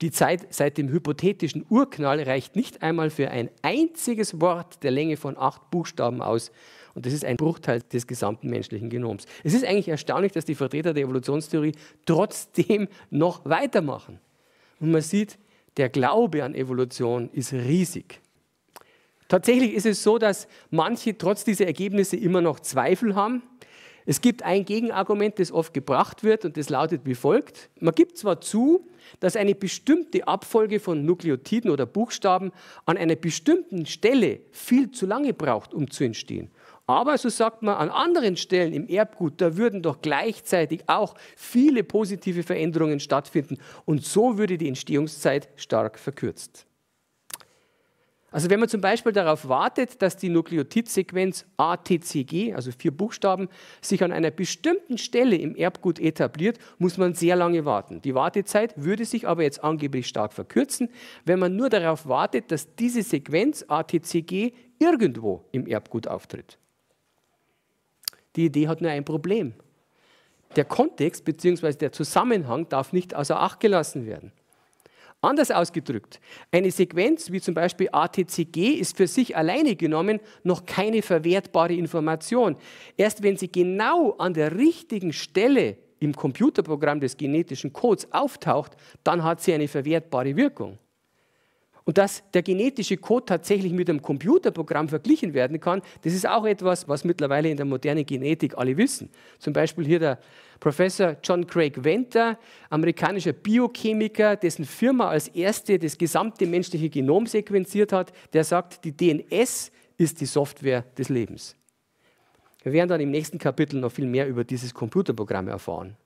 Die Zeit seit dem hypothetischen Urknall reicht nicht einmal für ein einziges Wort der Länge von acht Buchstaben aus. Und das ist ein Bruchteil des gesamten menschlichen Genoms. Es ist eigentlich erstaunlich, dass die Vertreter der Evolutionstheorie trotzdem noch weitermachen. Und man sieht, der Glaube an Evolution ist riesig. Tatsächlich ist es so, dass manche trotz dieser Ergebnisse immer noch Zweifel haben. Es gibt ein Gegenargument, das oft gebracht wird und das lautet wie folgt. Man gibt zwar zu, dass eine bestimmte Abfolge von Nukleotiden oder Buchstaben an einer bestimmten Stelle viel zu lange braucht, um zu entstehen. Aber so sagt man, an anderen Stellen im Erbgut, da würden doch gleichzeitig auch viele positive Veränderungen stattfinden und so würde die Entstehungszeit stark verkürzt. Also wenn man zum Beispiel darauf wartet, dass die Nukleotidsequenz ATCG, also vier Buchstaben, sich an einer bestimmten Stelle im Erbgut etabliert, muss man sehr lange warten. Die Wartezeit würde sich aber jetzt angeblich stark verkürzen, wenn man nur darauf wartet, dass diese Sequenz ATCG irgendwo im Erbgut auftritt. Die Idee hat nur ein Problem. Der Kontext bzw. der Zusammenhang darf nicht außer Acht gelassen werden. Anders ausgedrückt, eine Sequenz wie zum Beispiel ATCG ist für sich alleine genommen noch keine verwertbare Information. Erst wenn sie genau an der richtigen Stelle im Computerprogramm des genetischen Codes auftaucht, dann hat sie eine verwertbare Wirkung. Und dass der genetische Code tatsächlich mit einem Computerprogramm verglichen werden kann, das ist auch etwas, was mittlerweile in der modernen Genetik alle wissen. Zum Beispiel hier der Professor John Craig Venter, amerikanischer Biochemiker, dessen Firma als erste das gesamte menschliche Genom sequenziert hat, der sagt, die DNS ist die Software des Lebens. Wir werden dann im nächsten Kapitel noch viel mehr über dieses Computerprogramm erfahren.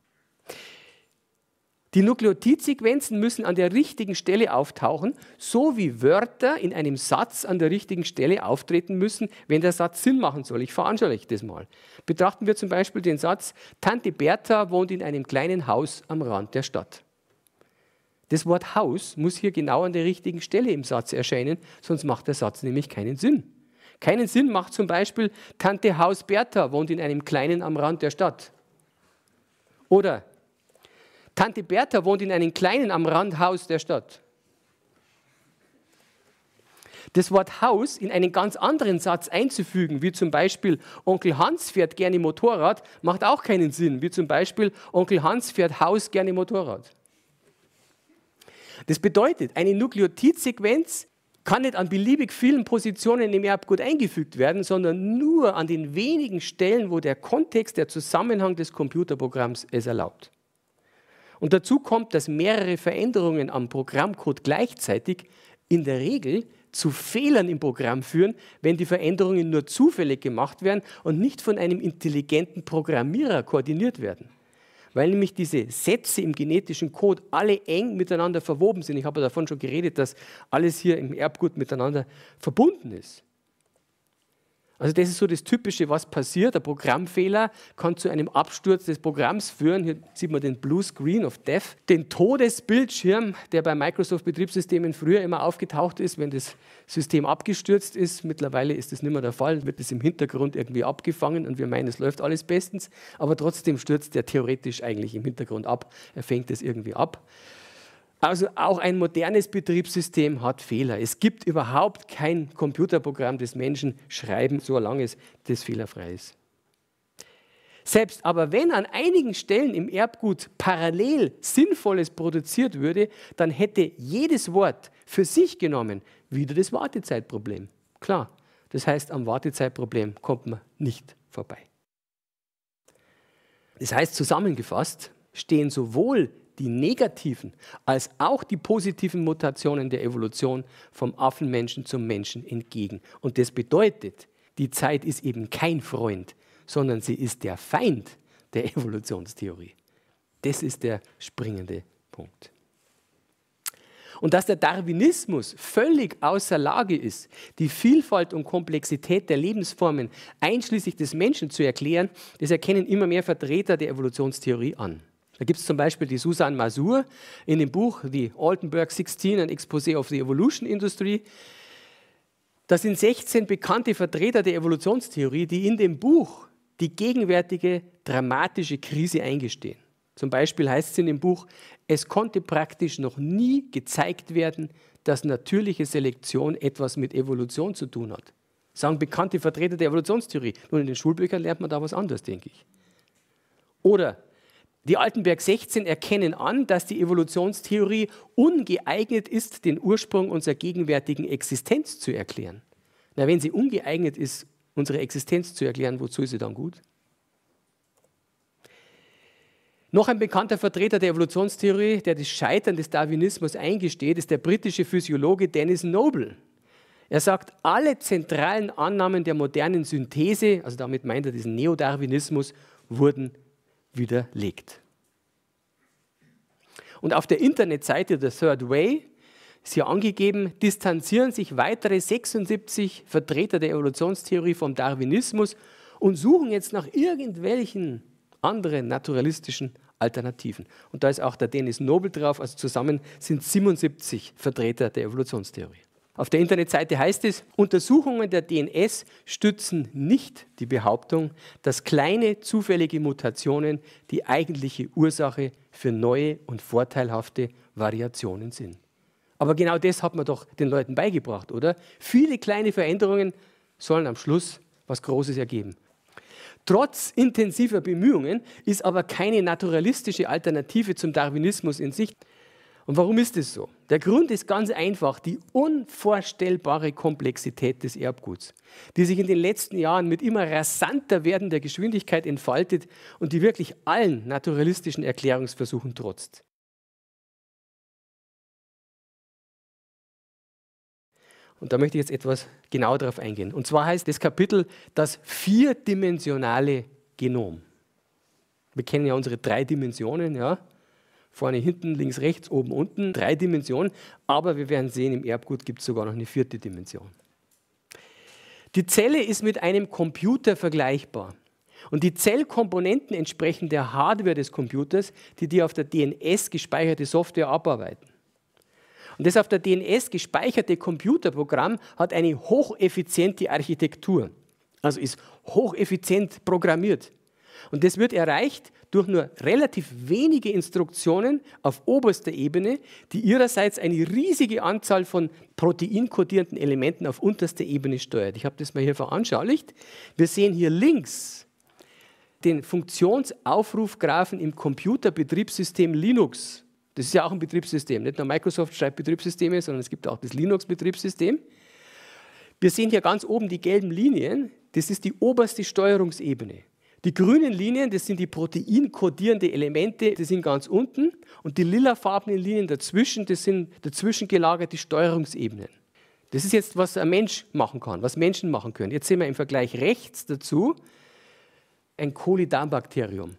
Die Nukleotidsequenzen müssen an der richtigen Stelle auftauchen, so wie Wörter in einem Satz an der richtigen Stelle auftreten müssen, wenn der Satz Sinn machen soll. Ich veranschauliche das mal. Betrachten wir zum Beispiel den Satz, Tante Bertha wohnt in einem kleinen Haus am Rand der Stadt. Das Wort Haus muss hier genau an der richtigen Stelle im Satz erscheinen, sonst macht der Satz nämlich keinen Sinn. Keinen Sinn macht zum Beispiel, Tante Haus Bertha wohnt in einem kleinen am Rand der Stadt. Oder Tante Bertha wohnt in einem kleinen am Rand Haus der Stadt. Das Wort Haus in einen ganz anderen Satz einzufügen, wie zum Beispiel Onkel Hans fährt gerne Motorrad, macht auch keinen Sinn, wie zum Beispiel Onkel Hans fährt Haus gerne Motorrad. Das bedeutet, eine Nukleotidsequenz kann nicht an beliebig vielen Positionen im Erbgut eingefügt werden, sondern nur an den wenigen Stellen, wo der Kontext, der Zusammenhang des Computerprogramms es erlaubt. Und dazu kommt, dass mehrere Veränderungen am Programmcode gleichzeitig in der Regel zu Fehlern im Programm führen, wenn die Veränderungen nur zufällig gemacht werden und nicht von einem intelligenten Programmierer koordiniert werden. Weil nämlich diese Sätze im genetischen Code alle eng miteinander verwoben sind. Ich habe davon schon geredet, dass alles hier im Erbgut miteinander verbunden ist. Also das ist so das Typische, was passiert. Der Programmfehler kann zu einem Absturz des Programms führen. Hier sieht man den Blue Screen of Death, den Todesbildschirm, der bei Microsoft-Betriebssystemen früher immer aufgetaucht ist, wenn das System abgestürzt ist. Mittlerweile ist das nicht mehr der Fall, wird das im Hintergrund irgendwie abgefangen und wir meinen, es läuft alles bestens. Aber trotzdem stürzt der theoretisch eigentlich im Hintergrund ab. Er fängt es irgendwie ab. Also auch ein modernes Betriebssystem hat Fehler. Es gibt überhaupt kein Computerprogramm, das Menschen schreiben, solange es das fehlerfrei ist. Selbst aber wenn an einigen Stellen im Erbgut parallel Sinnvolles produziert würde, dann hätte jedes Wort für sich genommen wieder das Wartezeitproblem. Klar, das heißt, am Wartezeitproblem kommt man nicht vorbei. Das heißt, zusammengefasst stehen sowohl die negativen als auch die positiven Mutationen der Evolution vom Affenmenschen zum Menschen entgegen. Und das bedeutet, die Zeit ist eben kein Freund, sondern sie ist der Feind der Evolutionstheorie. Das ist der springende Punkt. Und dass der Darwinismus völlig außer Lage ist, die Vielfalt und Komplexität der Lebensformen einschließlich des Menschen zu erklären, das erkennen immer mehr Vertreter der Evolutionstheorie an. Da gibt es zum Beispiel die Susanne Masur in dem Buch The Altenberg 16, an Exposé of the Evolution Industry. Das sind 16 bekannte Vertreter der Evolutionstheorie, die in dem Buch die gegenwärtige dramatische Krise eingestehen. Zum Beispiel heißt es in dem Buch, es konnte praktisch noch nie gezeigt werden, dass natürliche Selektion etwas mit Evolution zu tun hat. Sagen bekannte Vertreter der Evolutionstheorie. Nun in den Schulbüchern lernt man da was anderes, denke ich. Oder die Altenberg 16 erkennen an, dass die Evolutionstheorie ungeeignet ist, den Ursprung unserer gegenwärtigen Existenz zu erklären. Na, wenn sie ungeeignet ist, unsere Existenz zu erklären, wozu ist sie dann gut? Noch ein bekannter Vertreter der Evolutionstheorie, der das Scheitern des Darwinismus eingesteht, ist der britische Physiologe Dennis Noble. Er sagt, alle zentralen Annahmen der modernen Synthese, also damit meint er diesen Neodarwinismus, wurden widerlegt. Und auf der Internetseite der Third Way ist hier angegeben, distanzieren sich weitere 76 Vertreter der Evolutionstheorie vom Darwinismus und suchen jetzt nach irgendwelchen anderen naturalistischen Alternativen. Und da ist auch der Dennis Nobel drauf, also zusammen sind 77 Vertreter der Evolutionstheorie. Auf der Internetseite heißt es, Untersuchungen der DNS stützen nicht die Behauptung, dass kleine zufällige Mutationen die eigentliche Ursache für neue und vorteilhafte Variationen sind. Aber genau das hat man doch den Leuten beigebracht, oder? Viele kleine Veränderungen sollen am Schluss was Großes ergeben. Trotz intensiver Bemühungen ist aber keine naturalistische Alternative zum Darwinismus in Sicht. Und warum ist es so? Der Grund ist ganz einfach, die unvorstellbare Komplexität des Erbguts, die sich in den letzten Jahren mit immer rasanter werdender Geschwindigkeit entfaltet und die wirklich allen naturalistischen Erklärungsversuchen trotzt. Und da möchte ich jetzt etwas genauer darauf eingehen. Und zwar heißt das Kapitel das vierdimensionale Genom. Wir kennen ja unsere drei Dimensionen, ja vorne, hinten, links, rechts, oben, unten, drei Dimensionen. Aber wir werden sehen, im Erbgut gibt es sogar noch eine vierte Dimension. Die Zelle ist mit einem Computer vergleichbar. Und die Zellkomponenten entsprechen der Hardware des Computers, die die auf der DNS gespeicherte Software abarbeiten. Und das auf der DNS gespeicherte Computerprogramm hat eine hocheffiziente Architektur, also ist hocheffizient programmiert. Und das wird erreicht durch nur relativ wenige Instruktionen auf oberster Ebene, die ihrerseits eine riesige Anzahl von proteinkodierenden Elementen auf unterster Ebene steuert. Ich habe das mal hier veranschaulicht. Wir sehen hier links den Funktionsaufrufgrafen im Computerbetriebssystem Linux. Das ist ja auch ein Betriebssystem. Nicht nur Microsoft schreibt Betriebssysteme, sondern es gibt auch das Linux-Betriebssystem. Wir sehen hier ganz oben die gelben Linien. Das ist die oberste Steuerungsebene. Die grünen Linien, das sind die proteinkodierende Elemente, die sind ganz unten. Und die lilafarbenen Linien dazwischen, das sind dazwischen gelagerte Steuerungsebenen. Das ist jetzt, was ein Mensch machen kann, was Menschen machen können. Jetzt sehen wir im Vergleich rechts dazu ein Colidarmbakterium.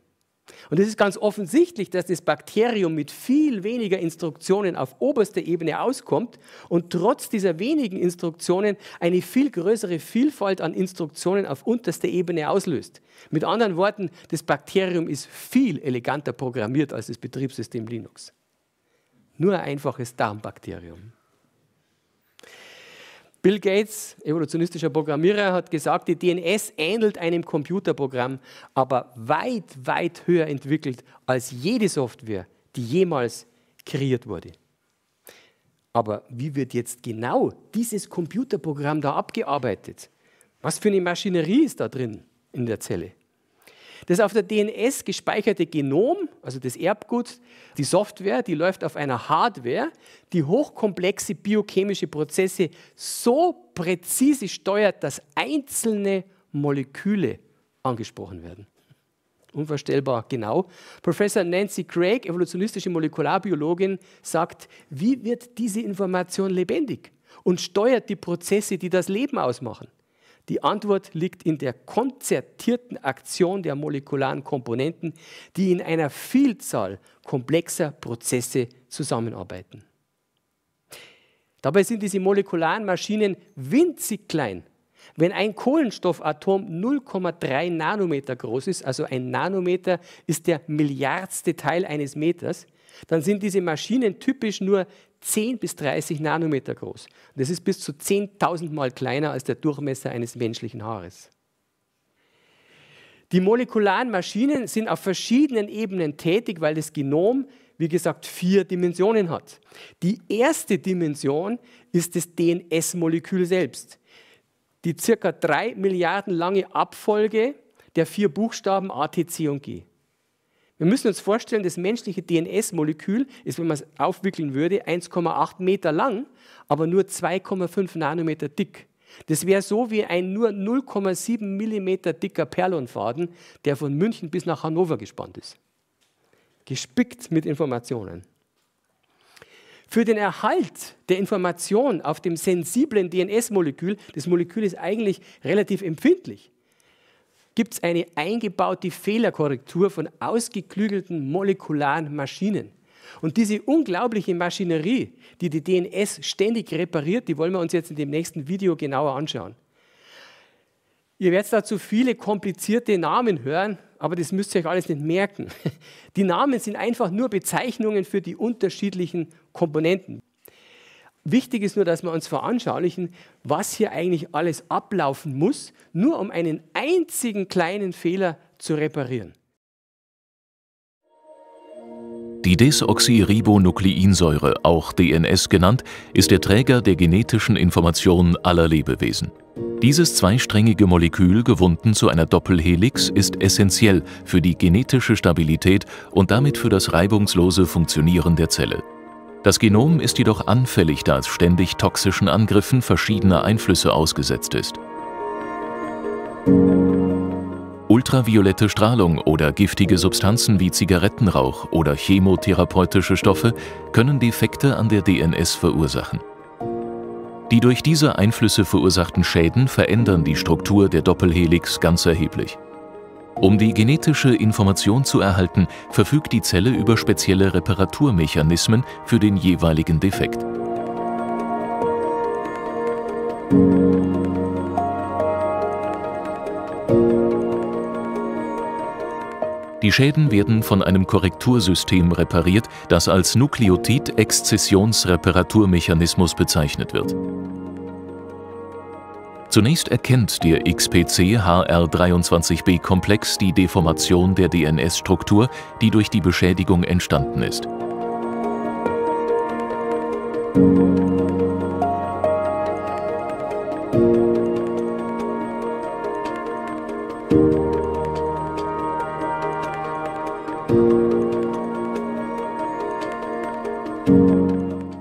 Und es ist ganz offensichtlich, dass das Bakterium mit viel weniger Instruktionen auf oberster Ebene auskommt und trotz dieser wenigen Instruktionen eine viel größere Vielfalt an Instruktionen auf unterster Ebene auslöst. Mit anderen Worten, das Bakterium ist viel eleganter programmiert als das Betriebssystem Linux. Nur ein einfaches Darmbakterium. Bill Gates, evolutionistischer Programmierer, hat gesagt, die DNS ähnelt einem Computerprogramm, aber weit, weit höher entwickelt als jede Software, die jemals kreiert wurde. Aber wie wird jetzt genau dieses Computerprogramm da abgearbeitet? Was für eine Maschinerie ist da drin in der Zelle? Das auf der DNS gespeicherte Genom, also das Erbgut, die Software, die läuft auf einer Hardware, die hochkomplexe biochemische Prozesse so präzise steuert, dass einzelne Moleküle angesprochen werden. Unvorstellbar genau. Professor Nancy Craig, evolutionistische Molekularbiologin, sagt, wie wird diese Information lebendig und steuert die Prozesse, die das Leben ausmachen? Die Antwort liegt in der konzertierten Aktion der molekularen Komponenten, die in einer Vielzahl komplexer Prozesse zusammenarbeiten. Dabei sind diese molekularen Maschinen winzig klein. Wenn ein Kohlenstoffatom 0,3 Nanometer groß ist, also ein Nanometer ist der milliardste Teil eines Meters, dann sind diese Maschinen typisch nur 10 bis 30 Nanometer groß. Das ist bis zu 10.000 Mal kleiner als der Durchmesser eines menschlichen Haares. Die molekularen Maschinen sind auf verschiedenen Ebenen tätig, weil das Genom, wie gesagt, vier Dimensionen hat. Die erste Dimension ist das DNS-Molekül selbst. Die circa drei Milliarden lange Abfolge der vier Buchstaben A, T, C und G. Wir müssen uns vorstellen, das menschliche DNS-Molekül ist, wenn man es aufwickeln würde, 1,8 Meter lang, aber nur 2,5 Nanometer dick. Das wäre so wie ein nur 0,7 Millimeter dicker Perlonfaden, der von München bis nach Hannover gespannt ist. Gespickt mit Informationen. Für den Erhalt der Information auf dem sensiblen DNS-Molekül, das Molekül ist eigentlich relativ empfindlich, gibt es eine eingebaute Fehlerkorrektur von ausgeklügelten molekularen Maschinen. Und diese unglaubliche Maschinerie, die die DNS ständig repariert, die wollen wir uns jetzt in dem nächsten Video genauer anschauen. Ihr werdet dazu viele komplizierte Namen hören, aber das müsst ihr euch alles nicht merken. Die Namen sind einfach nur Bezeichnungen für die unterschiedlichen Komponenten. Wichtig ist nur, dass wir uns veranschaulichen, was hier eigentlich alles ablaufen muss, nur um einen einzigen kleinen Fehler zu reparieren.
Die Desoxyribonukleinsäure, auch DNS genannt, ist der Träger der genetischen Information aller Lebewesen. Dieses zweisträngige Molekül, gewunden zu einer Doppelhelix, ist essentiell für die genetische Stabilität und damit für das reibungslose Funktionieren der Zelle. Das Genom ist jedoch anfällig, da es ständig toxischen Angriffen verschiedener Einflüsse ausgesetzt ist. Ultraviolette Strahlung oder giftige Substanzen wie Zigarettenrauch oder chemotherapeutische Stoffe können Defekte an der DNS verursachen. Die durch diese Einflüsse verursachten Schäden verändern die Struktur der Doppelhelix ganz erheblich. Um die genetische Information zu erhalten, verfügt die Zelle über spezielle Reparaturmechanismen für den jeweiligen Defekt. Die Schäden werden von einem Korrektursystem repariert, das als Nukleotid-Exzessionsreparaturmechanismus bezeichnet wird. Zunächst erkennt der XPC-HR23b-Komplex die Deformation der DNS-Struktur, die durch die Beschädigung entstanden ist.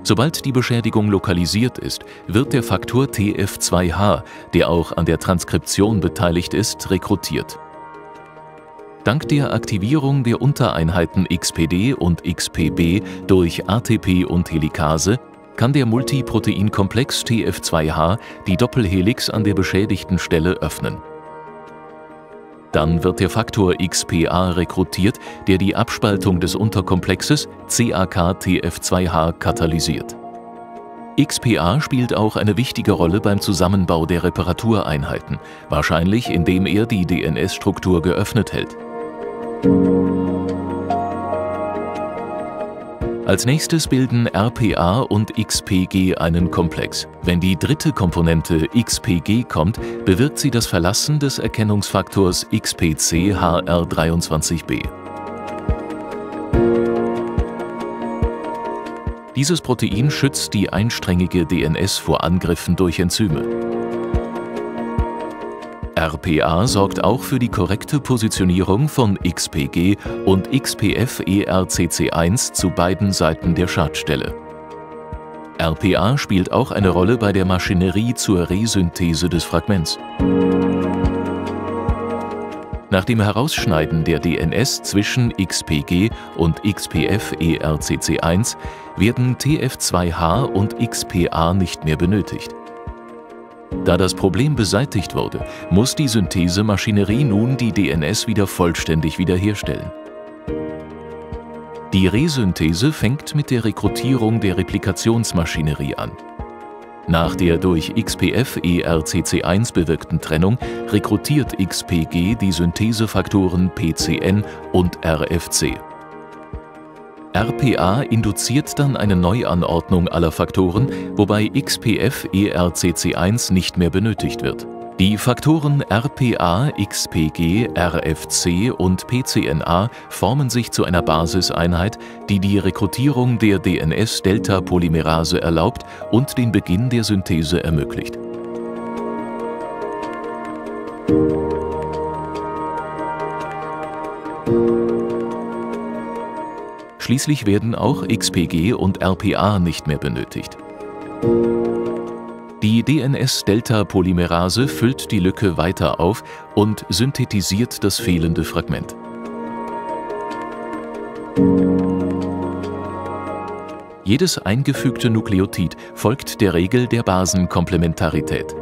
Sobald die Beschädigung lokalisiert ist, wird der Faktor TF2H, der auch an der Transkription beteiligt ist, rekrutiert. Dank der Aktivierung der Untereinheiten XPD und XPB durch ATP und Helikase kann der Multiproteinkomplex TF2H die Doppelhelix an der beschädigten Stelle öffnen. Dann wird der Faktor XPA rekrutiert, der die Abspaltung des Unterkomplexes CAK-TF2H katalysiert. XPA spielt auch eine wichtige Rolle beim Zusammenbau der Reparatureinheiten, wahrscheinlich indem er die DNS-Struktur geöffnet hält. Als nächstes bilden RPA und XPG einen Komplex. Wenn die dritte Komponente XPG kommt, bewirkt sie das Verlassen des Erkennungsfaktors XPC HR23b. Dieses Protein schützt die einsträngige DNS vor Angriffen durch Enzyme. RPA sorgt auch für die korrekte Positionierung von XPG und XPF ERCC1 zu beiden Seiten der Schadstelle. RPA spielt auch eine Rolle bei der Maschinerie zur Resynthese des Fragments. Nach dem Herausschneiden der DNS zwischen XPG und XPF ERCC1 werden TF2H und XPA nicht mehr benötigt. Da das Problem beseitigt wurde, muss die Synthesemaschinerie nun die DNS wieder vollständig wiederherstellen. Die Resynthese fängt mit der Rekrutierung der Replikationsmaschinerie an. Nach der durch XPF ERCC1 bewirkten Trennung rekrutiert XPG die Synthesefaktoren PCN und RFC. RPA induziert dann eine Neuanordnung aller Faktoren, wobei XPF ERCC1 nicht mehr benötigt wird. Die Faktoren RPA, XPG, RFC und PCNA formen sich zu einer Basiseinheit, die die Rekrutierung der DNS-Delta-Polymerase erlaubt und den Beginn der Synthese ermöglicht. Schließlich werden auch XPG und RPA nicht mehr benötigt. Die DNS-Delta-Polymerase füllt die Lücke weiter auf und synthetisiert das fehlende Fragment. Jedes eingefügte Nukleotid folgt der Regel der Basenkomplementarität.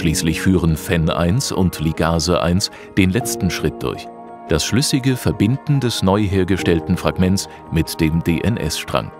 Schließlich führen Fen 1 und Ligase 1 den letzten Schritt durch. Das schlüssige Verbinden des neu hergestellten Fragments mit dem DNS-Strang.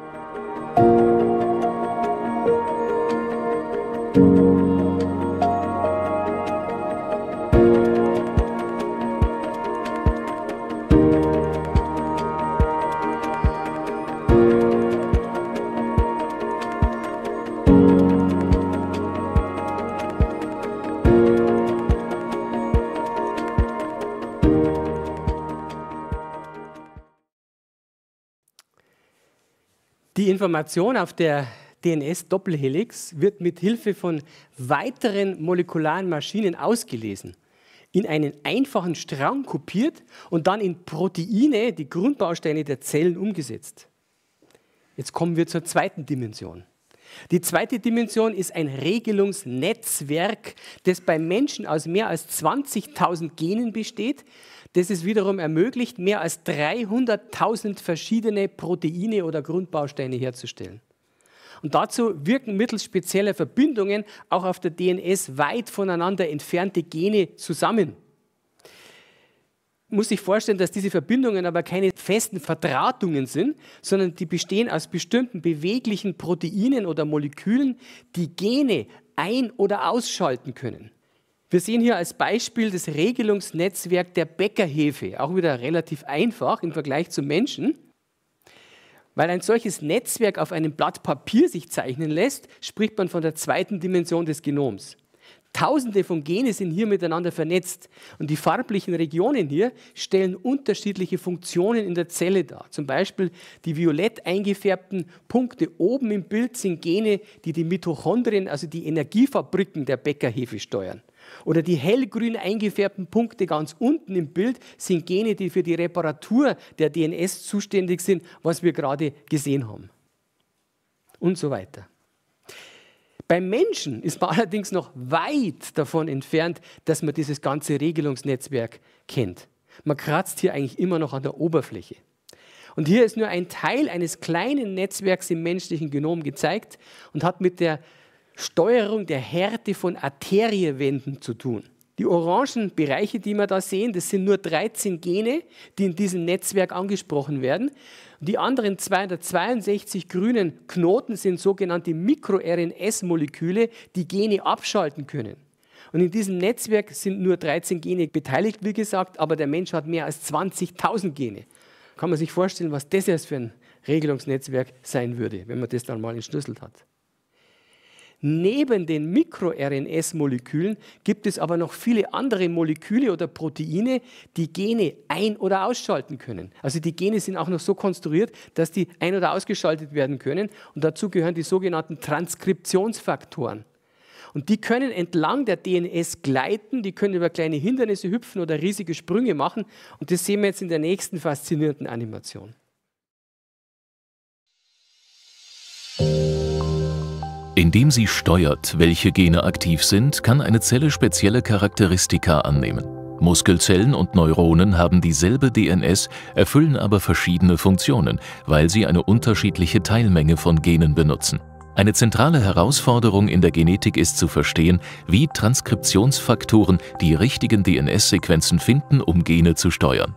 Die Information auf der DNS-Doppelhelix wird mit Hilfe von weiteren molekularen Maschinen ausgelesen, in einen einfachen Strang kopiert und dann in Proteine, die Grundbausteine der Zellen, umgesetzt. Jetzt kommen wir zur zweiten Dimension. Die zweite Dimension ist ein Regelungsnetzwerk, das bei Menschen aus mehr als 20.000 Genen besteht, das es wiederum ermöglicht, mehr als 300.000 verschiedene Proteine oder Grundbausteine herzustellen. Und dazu wirken mittels spezieller Verbindungen auch auf der DNS weit voneinander entfernte Gene zusammen muss sich vorstellen, dass diese Verbindungen aber keine festen Verdrahtungen sind, sondern die bestehen aus bestimmten beweglichen Proteinen oder Molekülen, die Gene ein- oder ausschalten können. Wir sehen hier als Beispiel das Regelungsnetzwerk der Bäckerhefe, auch wieder relativ einfach im Vergleich zum Menschen. Weil ein solches Netzwerk auf einem Blatt Papier sich zeichnen lässt, spricht man von der zweiten Dimension des Genoms. Tausende von Gene sind hier miteinander vernetzt und die farblichen Regionen hier stellen unterschiedliche Funktionen in der Zelle dar. Zum Beispiel die violett eingefärbten Punkte oben im Bild sind Gene, die die Mitochondrien, also die Energiefabriken der Bäckerhefe steuern. Oder die hellgrün eingefärbten Punkte ganz unten im Bild sind Gene, die für die Reparatur der DNS zuständig sind, was wir gerade gesehen haben. Und so weiter. Beim Menschen ist man allerdings noch weit davon entfernt, dass man dieses ganze Regelungsnetzwerk kennt. Man kratzt hier eigentlich immer noch an der Oberfläche. Und hier ist nur ein Teil eines kleinen Netzwerks im menschlichen Genom gezeigt und hat mit der Steuerung der Härte von Arteriewänden zu tun. Die orangen Bereiche, die wir da sehen, das sind nur 13 Gene, die in diesem Netzwerk angesprochen werden. Die anderen 262 grünen Knoten sind sogenannte Mikro-RNS-Moleküle, die Gene abschalten können. Und in diesem Netzwerk sind nur 13 Gene beteiligt, wie gesagt, aber der Mensch hat mehr als 20.000 Gene. Kann man sich vorstellen, was das erst für ein Regelungsnetzwerk sein würde, wenn man das dann mal entschlüsselt hat. Neben den MikroRNS-Molekülen gibt es aber noch viele andere Moleküle oder Proteine, die Gene ein- oder ausschalten können. Also die Gene sind auch noch so konstruiert, dass die ein- oder ausgeschaltet werden können. Und dazu gehören die sogenannten Transkriptionsfaktoren. Und die können entlang der DNS gleiten, die können über kleine Hindernisse hüpfen oder riesige Sprünge machen. Und das sehen wir jetzt in der nächsten faszinierenden Animation.
Indem sie steuert, welche Gene aktiv sind, kann eine Zelle spezielle Charakteristika annehmen. Muskelzellen und Neuronen haben dieselbe DNS, erfüllen aber verschiedene Funktionen, weil sie eine unterschiedliche Teilmenge von Genen benutzen. Eine zentrale Herausforderung in der Genetik ist zu verstehen, wie Transkriptionsfaktoren die richtigen DNS-Sequenzen finden, um Gene zu steuern.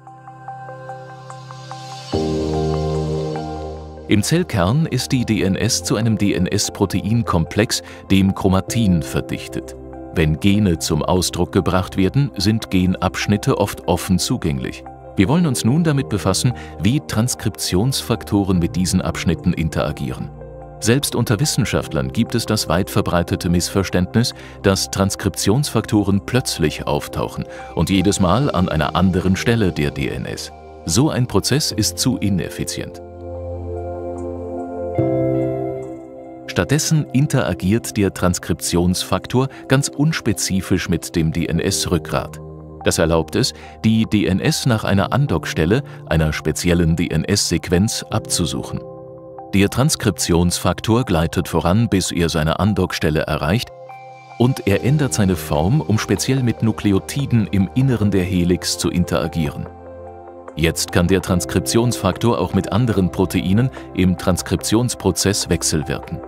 Im Zellkern ist die DNS zu einem DNS-Proteinkomplex, dem Chromatin, verdichtet. Wenn Gene zum Ausdruck gebracht werden, sind Genabschnitte oft offen zugänglich. Wir wollen uns nun damit befassen, wie Transkriptionsfaktoren mit diesen Abschnitten interagieren. Selbst unter Wissenschaftlern gibt es das weit verbreitete Missverständnis, dass Transkriptionsfaktoren plötzlich auftauchen und jedes Mal an einer anderen Stelle der DNS. So ein Prozess ist zu ineffizient. Stattdessen interagiert der Transkriptionsfaktor ganz unspezifisch mit dem DNS-Rückgrat. Das erlaubt es, die DNS nach einer Andockstelle, einer speziellen DNS-Sequenz, abzusuchen. Der Transkriptionsfaktor gleitet voran, bis er seine Andockstelle erreicht, und er ändert seine Form, um speziell mit Nukleotiden im Inneren der Helix zu interagieren. Jetzt kann der Transkriptionsfaktor auch mit anderen Proteinen im Transkriptionsprozess wechselwirken.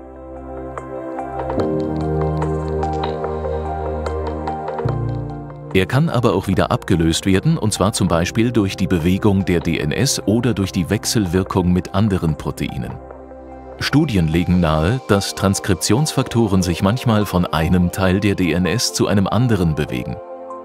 Er kann aber auch wieder abgelöst werden, und zwar zum Beispiel durch die Bewegung der DNS oder durch die Wechselwirkung mit anderen Proteinen. Studien legen nahe, dass Transkriptionsfaktoren sich manchmal von einem Teil der DNS zu einem anderen bewegen.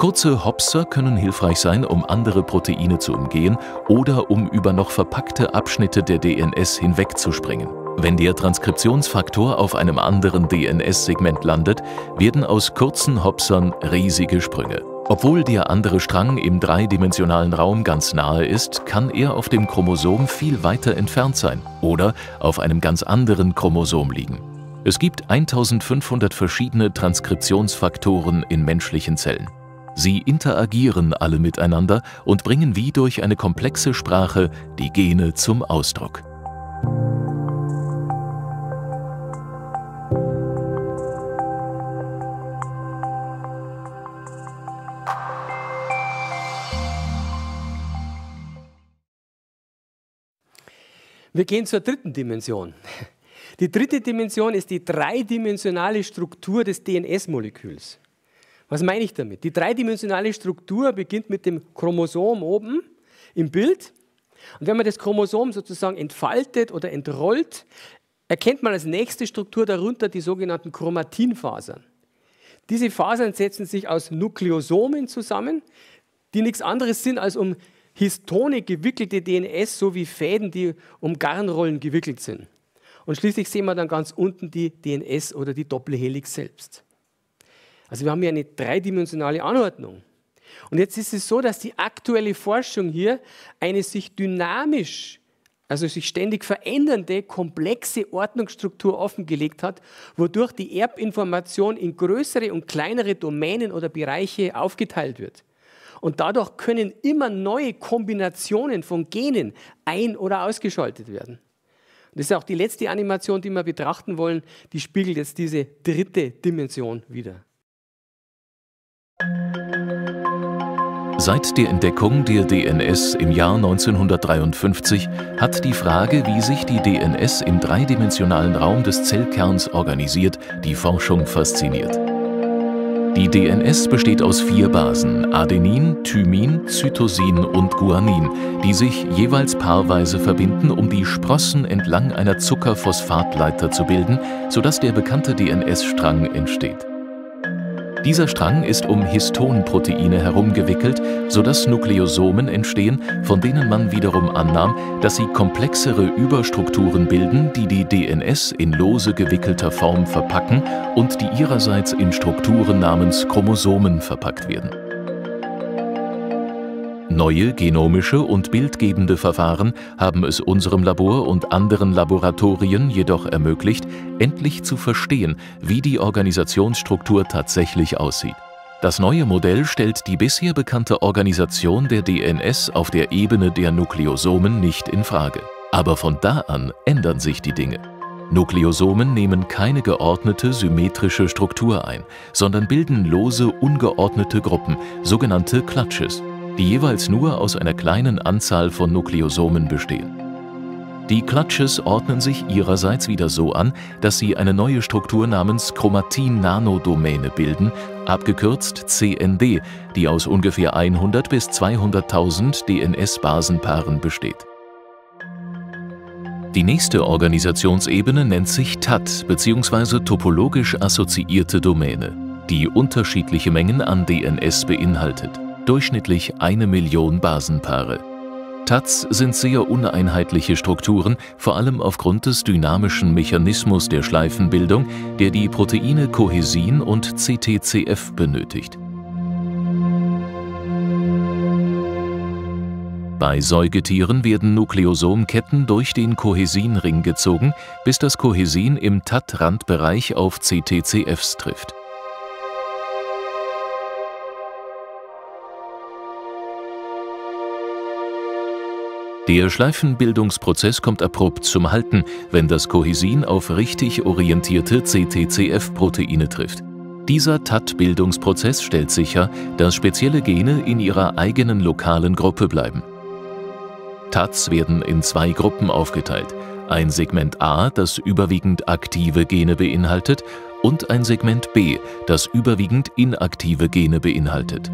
Kurze Hopser können hilfreich sein, um andere Proteine zu umgehen oder um über noch verpackte Abschnitte der DNS hinwegzuspringen. Wenn der Transkriptionsfaktor auf einem anderen DNS-Segment landet, werden aus kurzen Hopsern riesige Sprünge. Obwohl der andere Strang im dreidimensionalen Raum ganz nahe ist, kann er auf dem Chromosom viel weiter entfernt sein oder auf einem ganz anderen Chromosom liegen. Es gibt 1500 verschiedene Transkriptionsfaktoren in menschlichen Zellen. Sie interagieren alle miteinander und bringen wie durch eine komplexe Sprache die Gene zum Ausdruck.
Wir gehen zur dritten Dimension. Die dritte Dimension ist die dreidimensionale Struktur des DNS-Moleküls. Was meine ich damit? Die dreidimensionale Struktur beginnt mit dem Chromosom oben im Bild. Und wenn man das Chromosom sozusagen entfaltet oder entrollt, erkennt man als nächste Struktur darunter die sogenannten Chromatinfasern. Diese Fasern setzen sich aus Nukleosomen zusammen, die nichts anderes sind als um Histone gewickelte DNS sowie Fäden, die um Garnrollen gewickelt sind. Und schließlich sehen wir dann ganz unten die DNS oder die Doppelhelix selbst. Also wir haben hier eine dreidimensionale Anordnung. Und jetzt ist es so, dass die aktuelle Forschung hier eine sich dynamisch, also sich ständig verändernde, komplexe Ordnungsstruktur offengelegt hat, wodurch die Erbinformation in größere und kleinere Domänen oder Bereiche aufgeteilt wird. Und dadurch können immer neue Kombinationen von Genen ein- oder ausgeschaltet werden. Und das ist auch die letzte Animation, die wir betrachten wollen, die spiegelt jetzt diese dritte Dimension wieder.
Seit der Entdeckung der DNS im Jahr 1953 hat die Frage, wie sich die DNS im dreidimensionalen Raum des Zellkerns organisiert, die Forschung fasziniert. Die DNS besteht aus vier Basen Adenin, Thymin, Cytosin und Guanin, die sich jeweils paarweise verbinden, um die Sprossen entlang einer Zuckerphosphatleiter zu bilden, sodass der bekannte DNS-Strang entsteht. Dieser Strang ist um Histonproteine herumgewickelt, sodass Nukleosomen entstehen, von denen man wiederum annahm, dass sie komplexere Überstrukturen bilden, die die DNS in lose gewickelter Form verpacken und die ihrerseits in Strukturen namens Chromosomen verpackt werden. Neue genomische und bildgebende Verfahren haben es unserem Labor und anderen Laboratorien jedoch ermöglicht, endlich zu verstehen, wie die Organisationsstruktur tatsächlich aussieht. Das neue Modell stellt die bisher bekannte Organisation der DNS auf der Ebene der Nukleosomen nicht in Frage. Aber von da an ändern sich die Dinge. Nukleosomen nehmen keine geordnete, symmetrische Struktur ein, sondern bilden lose, ungeordnete Gruppen, sogenannte Clutches die jeweils nur aus einer kleinen Anzahl von Nukleosomen bestehen. Die Clutches ordnen sich ihrerseits wieder so an, dass sie eine neue Struktur namens Chromatin-Nanodomäne bilden, abgekürzt CND, die aus ungefähr 100 bis 200.000 DNS-Basenpaaren besteht. Die nächste Organisationsebene nennt sich TAT bzw. topologisch assoziierte Domäne, die unterschiedliche Mengen an DNS beinhaltet durchschnittlich eine Million Basenpaare. TATs sind sehr uneinheitliche Strukturen, vor allem aufgrund des dynamischen Mechanismus der Schleifenbildung, der die Proteine Cohesin und CTCF benötigt. Bei Säugetieren werden Nukleosomketten durch den Kohesinring gezogen, bis das Kohesin im TAT-Randbereich auf CTCFs trifft. Der Schleifenbildungsprozess kommt abrupt zum Halten, wenn das Kohesin auf richtig orientierte CTCF-Proteine trifft. Dieser TAT-Bildungsprozess stellt sicher, dass spezielle Gene in ihrer eigenen lokalen Gruppe bleiben. TATs werden in zwei Gruppen aufgeteilt. Ein Segment A, das überwiegend aktive Gene beinhaltet, und ein Segment B, das überwiegend inaktive Gene beinhaltet.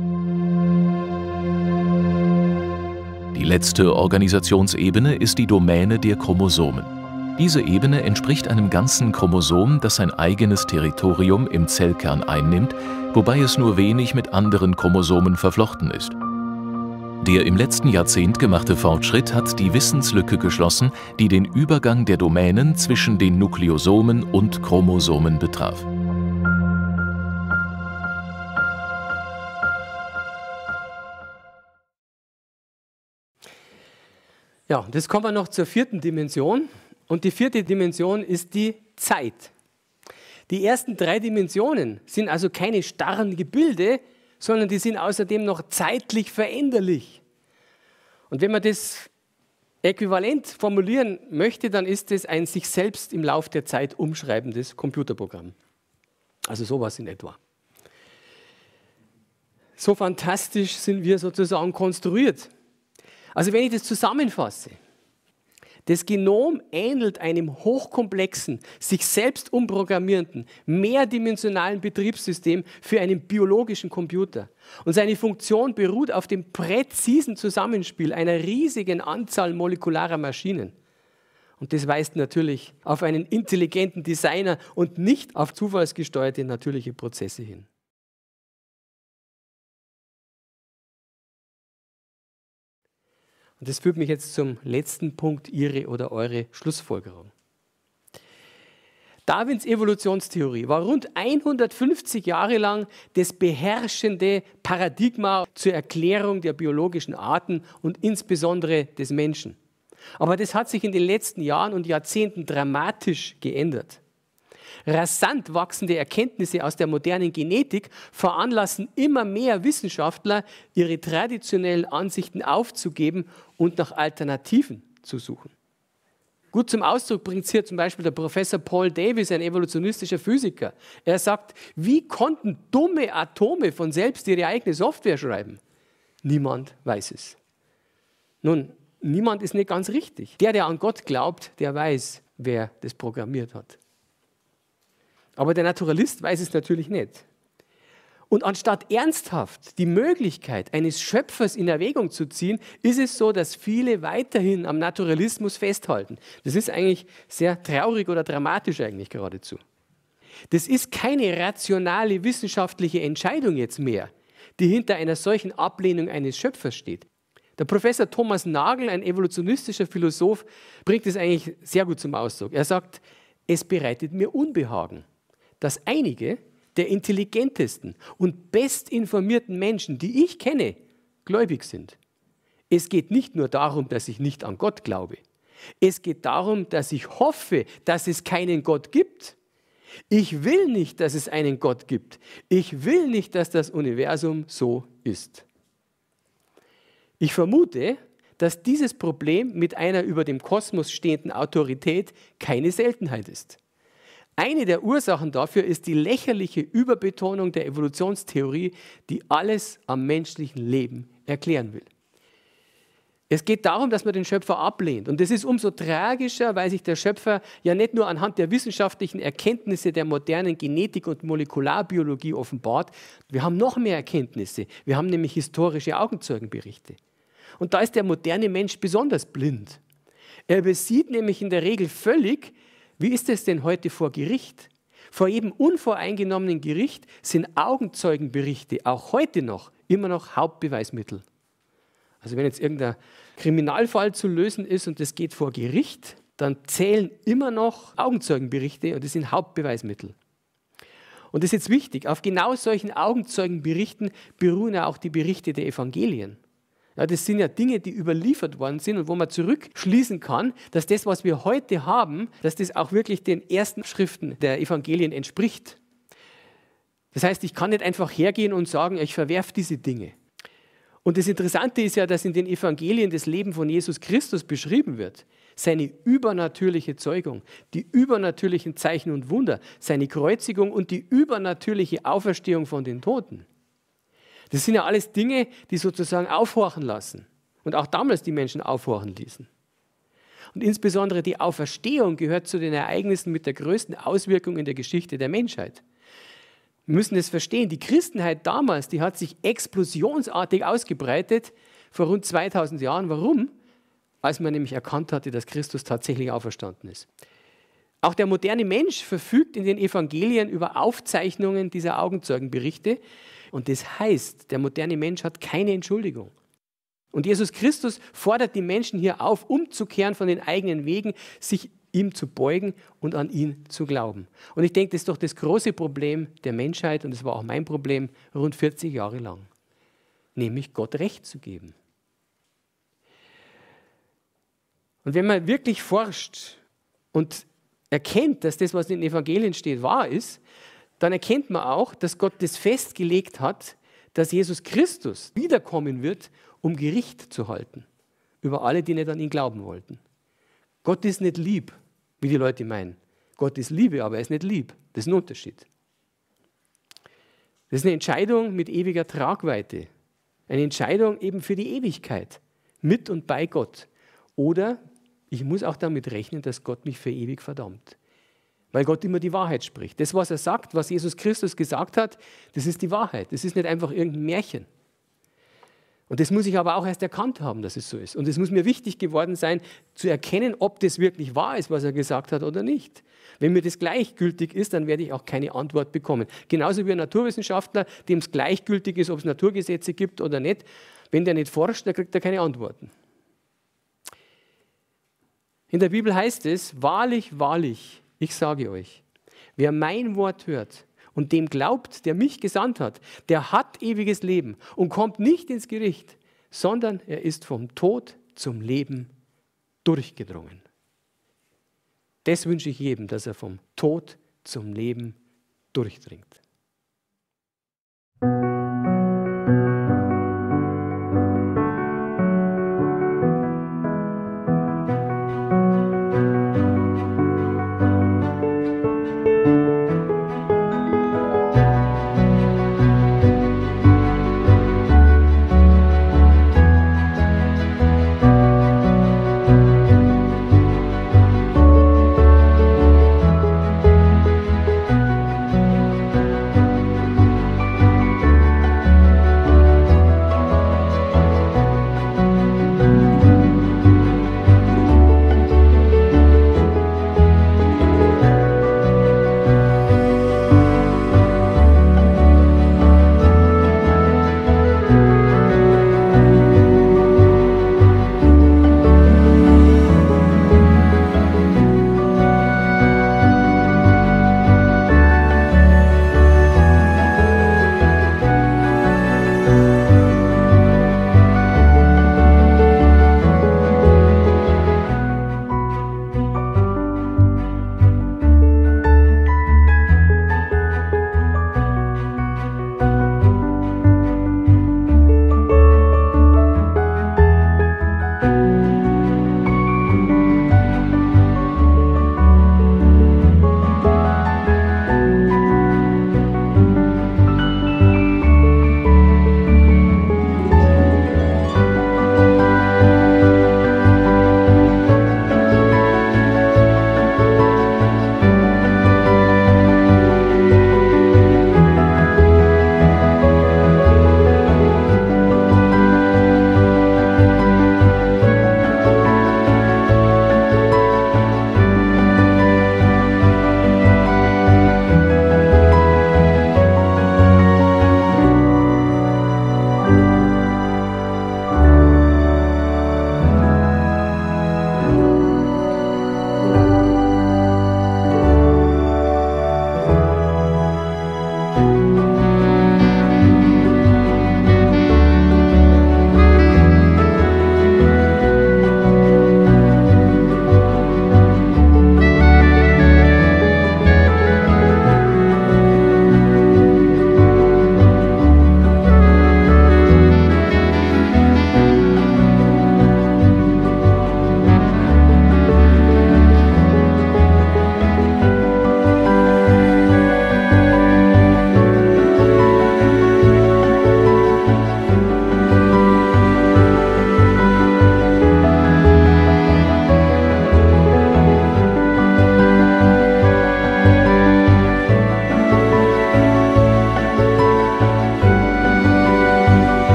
letzte Organisationsebene ist die Domäne der Chromosomen. Diese Ebene entspricht einem ganzen Chromosom, das sein eigenes Territorium im Zellkern einnimmt, wobei es nur wenig mit anderen Chromosomen verflochten ist. Der im letzten Jahrzehnt gemachte Fortschritt hat die Wissenslücke geschlossen, die den Übergang der Domänen zwischen den Nukleosomen und Chromosomen betraf.
Ja, und jetzt kommen wir noch zur vierten Dimension. Und die vierte Dimension ist die Zeit. Die ersten drei Dimensionen sind also keine starren Gebilde, sondern die sind außerdem noch zeitlich veränderlich. Und wenn man das äquivalent formulieren möchte, dann ist es ein sich selbst im Lauf der Zeit umschreibendes Computerprogramm. Also sowas in etwa. So fantastisch sind wir sozusagen konstruiert. Also wenn ich das zusammenfasse, das Genom ähnelt einem hochkomplexen, sich selbst umprogrammierenden, mehrdimensionalen Betriebssystem für einen biologischen Computer. Und seine Funktion beruht auf dem präzisen Zusammenspiel einer riesigen Anzahl molekularer Maschinen. Und das weist natürlich auf einen intelligenten Designer und nicht auf zufallsgesteuerte natürliche Prozesse hin. Und das führt mich jetzt zum letzten Punkt, Ihre oder eure Schlussfolgerung. Darwins Evolutionstheorie war rund 150 Jahre lang das beherrschende Paradigma zur Erklärung der biologischen Arten und insbesondere des Menschen. Aber das hat sich in den letzten Jahren und Jahrzehnten dramatisch geändert. Rasant wachsende Erkenntnisse aus der modernen Genetik veranlassen immer mehr Wissenschaftler, ihre traditionellen Ansichten aufzugeben und nach Alternativen zu suchen. Gut zum Ausdruck bringt hier zum Beispiel der Professor Paul Davis, ein evolutionistischer Physiker. Er sagt, wie konnten dumme Atome von selbst ihre eigene Software schreiben? Niemand weiß es. Nun, niemand ist nicht ganz richtig. Der, der an Gott glaubt, der weiß, wer das programmiert hat. Aber der Naturalist weiß es natürlich nicht. Und anstatt ernsthaft die Möglichkeit eines Schöpfers in Erwägung zu ziehen, ist es so, dass viele weiterhin am Naturalismus festhalten. Das ist eigentlich sehr traurig oder dramatisch eigentlich geradezu. Das ist keine rationale wissenschaftliche Entscheidung jetzt mehr, die hinter einer solchen Ablehnung eines Schöpfers steht. Der Professor Thomas Nagel, ein evolutionistischer Philosoph, bringt es eigentlich sehr gut zum Ausdruck. Er sagt, es bereitet mir Unbehagen dass einige der intelligentesten und bestinformierten Menschen, die ich kenne, gläubig sind. Es geht nicht nur darum, dass ich nicht an Gott glaube. Es geht darum, dass ich hoffe, dass es keinen Gott gibt. Ich will nicht, dass es einen Gott gibt. Ich will nicht, dass das Universum so ist. Ich vermute, dass dieses Problem mit einer über dem Kosmos stehenden Autorität keine Seltenheit ist. Eine der Ursachen dafür ist die lächerliche Überbetonung der Evolutionstheorie, die alles am menschlichen Leben erklären will. Es geht darum, dass man den Schöpfer ablehnt. Und das ist umso tragischer, weil sich der Schöpfer ja nicht nur anhand der wissenschaftlichen Erkenntnisse der modernen Genetik und Molekularbiologie offenbart. Wir haben noch mehr Erkenntnisse. Wir haben nämlich historische Augenzeugenberichte. Und da ist der moderne Mensch besonders blind. Er besieht nämlich in der Regel völlig, wie ist es denn heute vor Gericht? Vor jedem unvoreingenommenen Gericht sind Augenzeugenberichte auch heute noch immer noch Hauptbeweismittel. Also wenn jetzt irgendein Kriminalfall zu lösen ist und das geht vor Gericht, dann zählen immer noch Augenzeugenberichte und das sind Hauptbeweismittel. Und das ist jetzt wichtig, auf genau solchen Augenzeugenberichten beruhen ja auch die Berichte der Evangelien. Ja, das sind ja Dinge, die überliefert worden sind und wo man zurückschließen kann, dass das, was wir heute haben, dass das auch wirklich den ersten Schriften der Evangelien entspricht. Das heißt, ich kann nicht einfach hergehen und sagen, ich verwerfe diese Dinge. Und das Interessante ist ja, dass in den Evangelien das Leben von Jesus Christus beschrieben wird. Seine übernatürliche Zeugung, die übernatürlichen Zeichen und Wunder, seine Kreuzigung und die übernatürliche Auferstehung von den Toten. Das sind ja alles Dinge, die sozusagen aufhorchen lassen. Und auch damals die Menschen aufhorchen ließen. Und insbesondere die Auferstehung gehört zu den Ereignissen mit der größten Auswirkung in der Geschichte der Menschheit. Wir müssen es verstehen, die Christenheit damals, die hat sich explosionsartig ausgebreitet vor rund 2000 Jahren. Warum? Als man nämlich erkannt hatte, dass Christus tatsächlich auferstanden ist. Auch der moderne Mensch verfügt in den Evangelien über Aufzeichnungen dieser Augenzeugenberichte und das heißt, der moderne Mensch hat keine Entschuldigung. Und Jesus Christus fordert die Menschen hier auf, umzukehren von den eigenen Wegen, sich ihm zu beugen und an ihn zu glauben. Und ich denke, das ist doch das große Problem der Menschheit und das war auch mein Problem rund 40 Jahre lang, nämlich Gott Recht zu geben. Und wenn man wirklich forscht und erkennt, dass das, was in den Evangelien steht, wahr ist, dann erkennt man auch, dass Gott das festgelegt hat, dass Jesus Christus wiederkommen wird, um Gericht zu halten über alle, die nicht an ihn glauben wollten. Gott ist nicht lieb, wie die Leute meinen. Gott ist Liebe, aber er ist nicht lieb. Das ist ein Unterschied. Das ist eine Entscheidung mit ewiger Tragweite. Eine Entscheidung eben für die Ewigkeit, mit und bei Gott. Oder ich muss auch damit rechnen, dass Gott mich für ewig verdammt weil Gott immer die Wahrheit spricht. Das, was er sagt, was Jesus Christus gesagt hat, das ist die Wahrheit. Das ist nicht einfach irgendein Märchen. Und das muss ich aber auch erst erkannt haben, dass es so ist. Und es muss mir wichtig geworden sein, zu erkennen, ob das wirklich wahr ist, was er gesagt hat oder nicht. Wenn mir das gleichgültig ist, dann werde ich auch keine Antwort bekommen. Genauso wie ein Naturwissenschaftler, dem es gleichgültig ist, ob es Naturgesetze gibt oder nicht. Wenn der nicht forscht, dann kriegt er keine Antworten. In der Bibel heißt es, wahrlich, wahrlich, ich sage euch, wer mein Wort hört und dem glaubt, der mich gesandt hat, der hat ewiges Leben und kommt nicht ins Gericht, sondern er ist vom Tod zum Leben durchgedrungen. Das wünsche ich jedem, dass er vom Tod zum Leben durchdringt.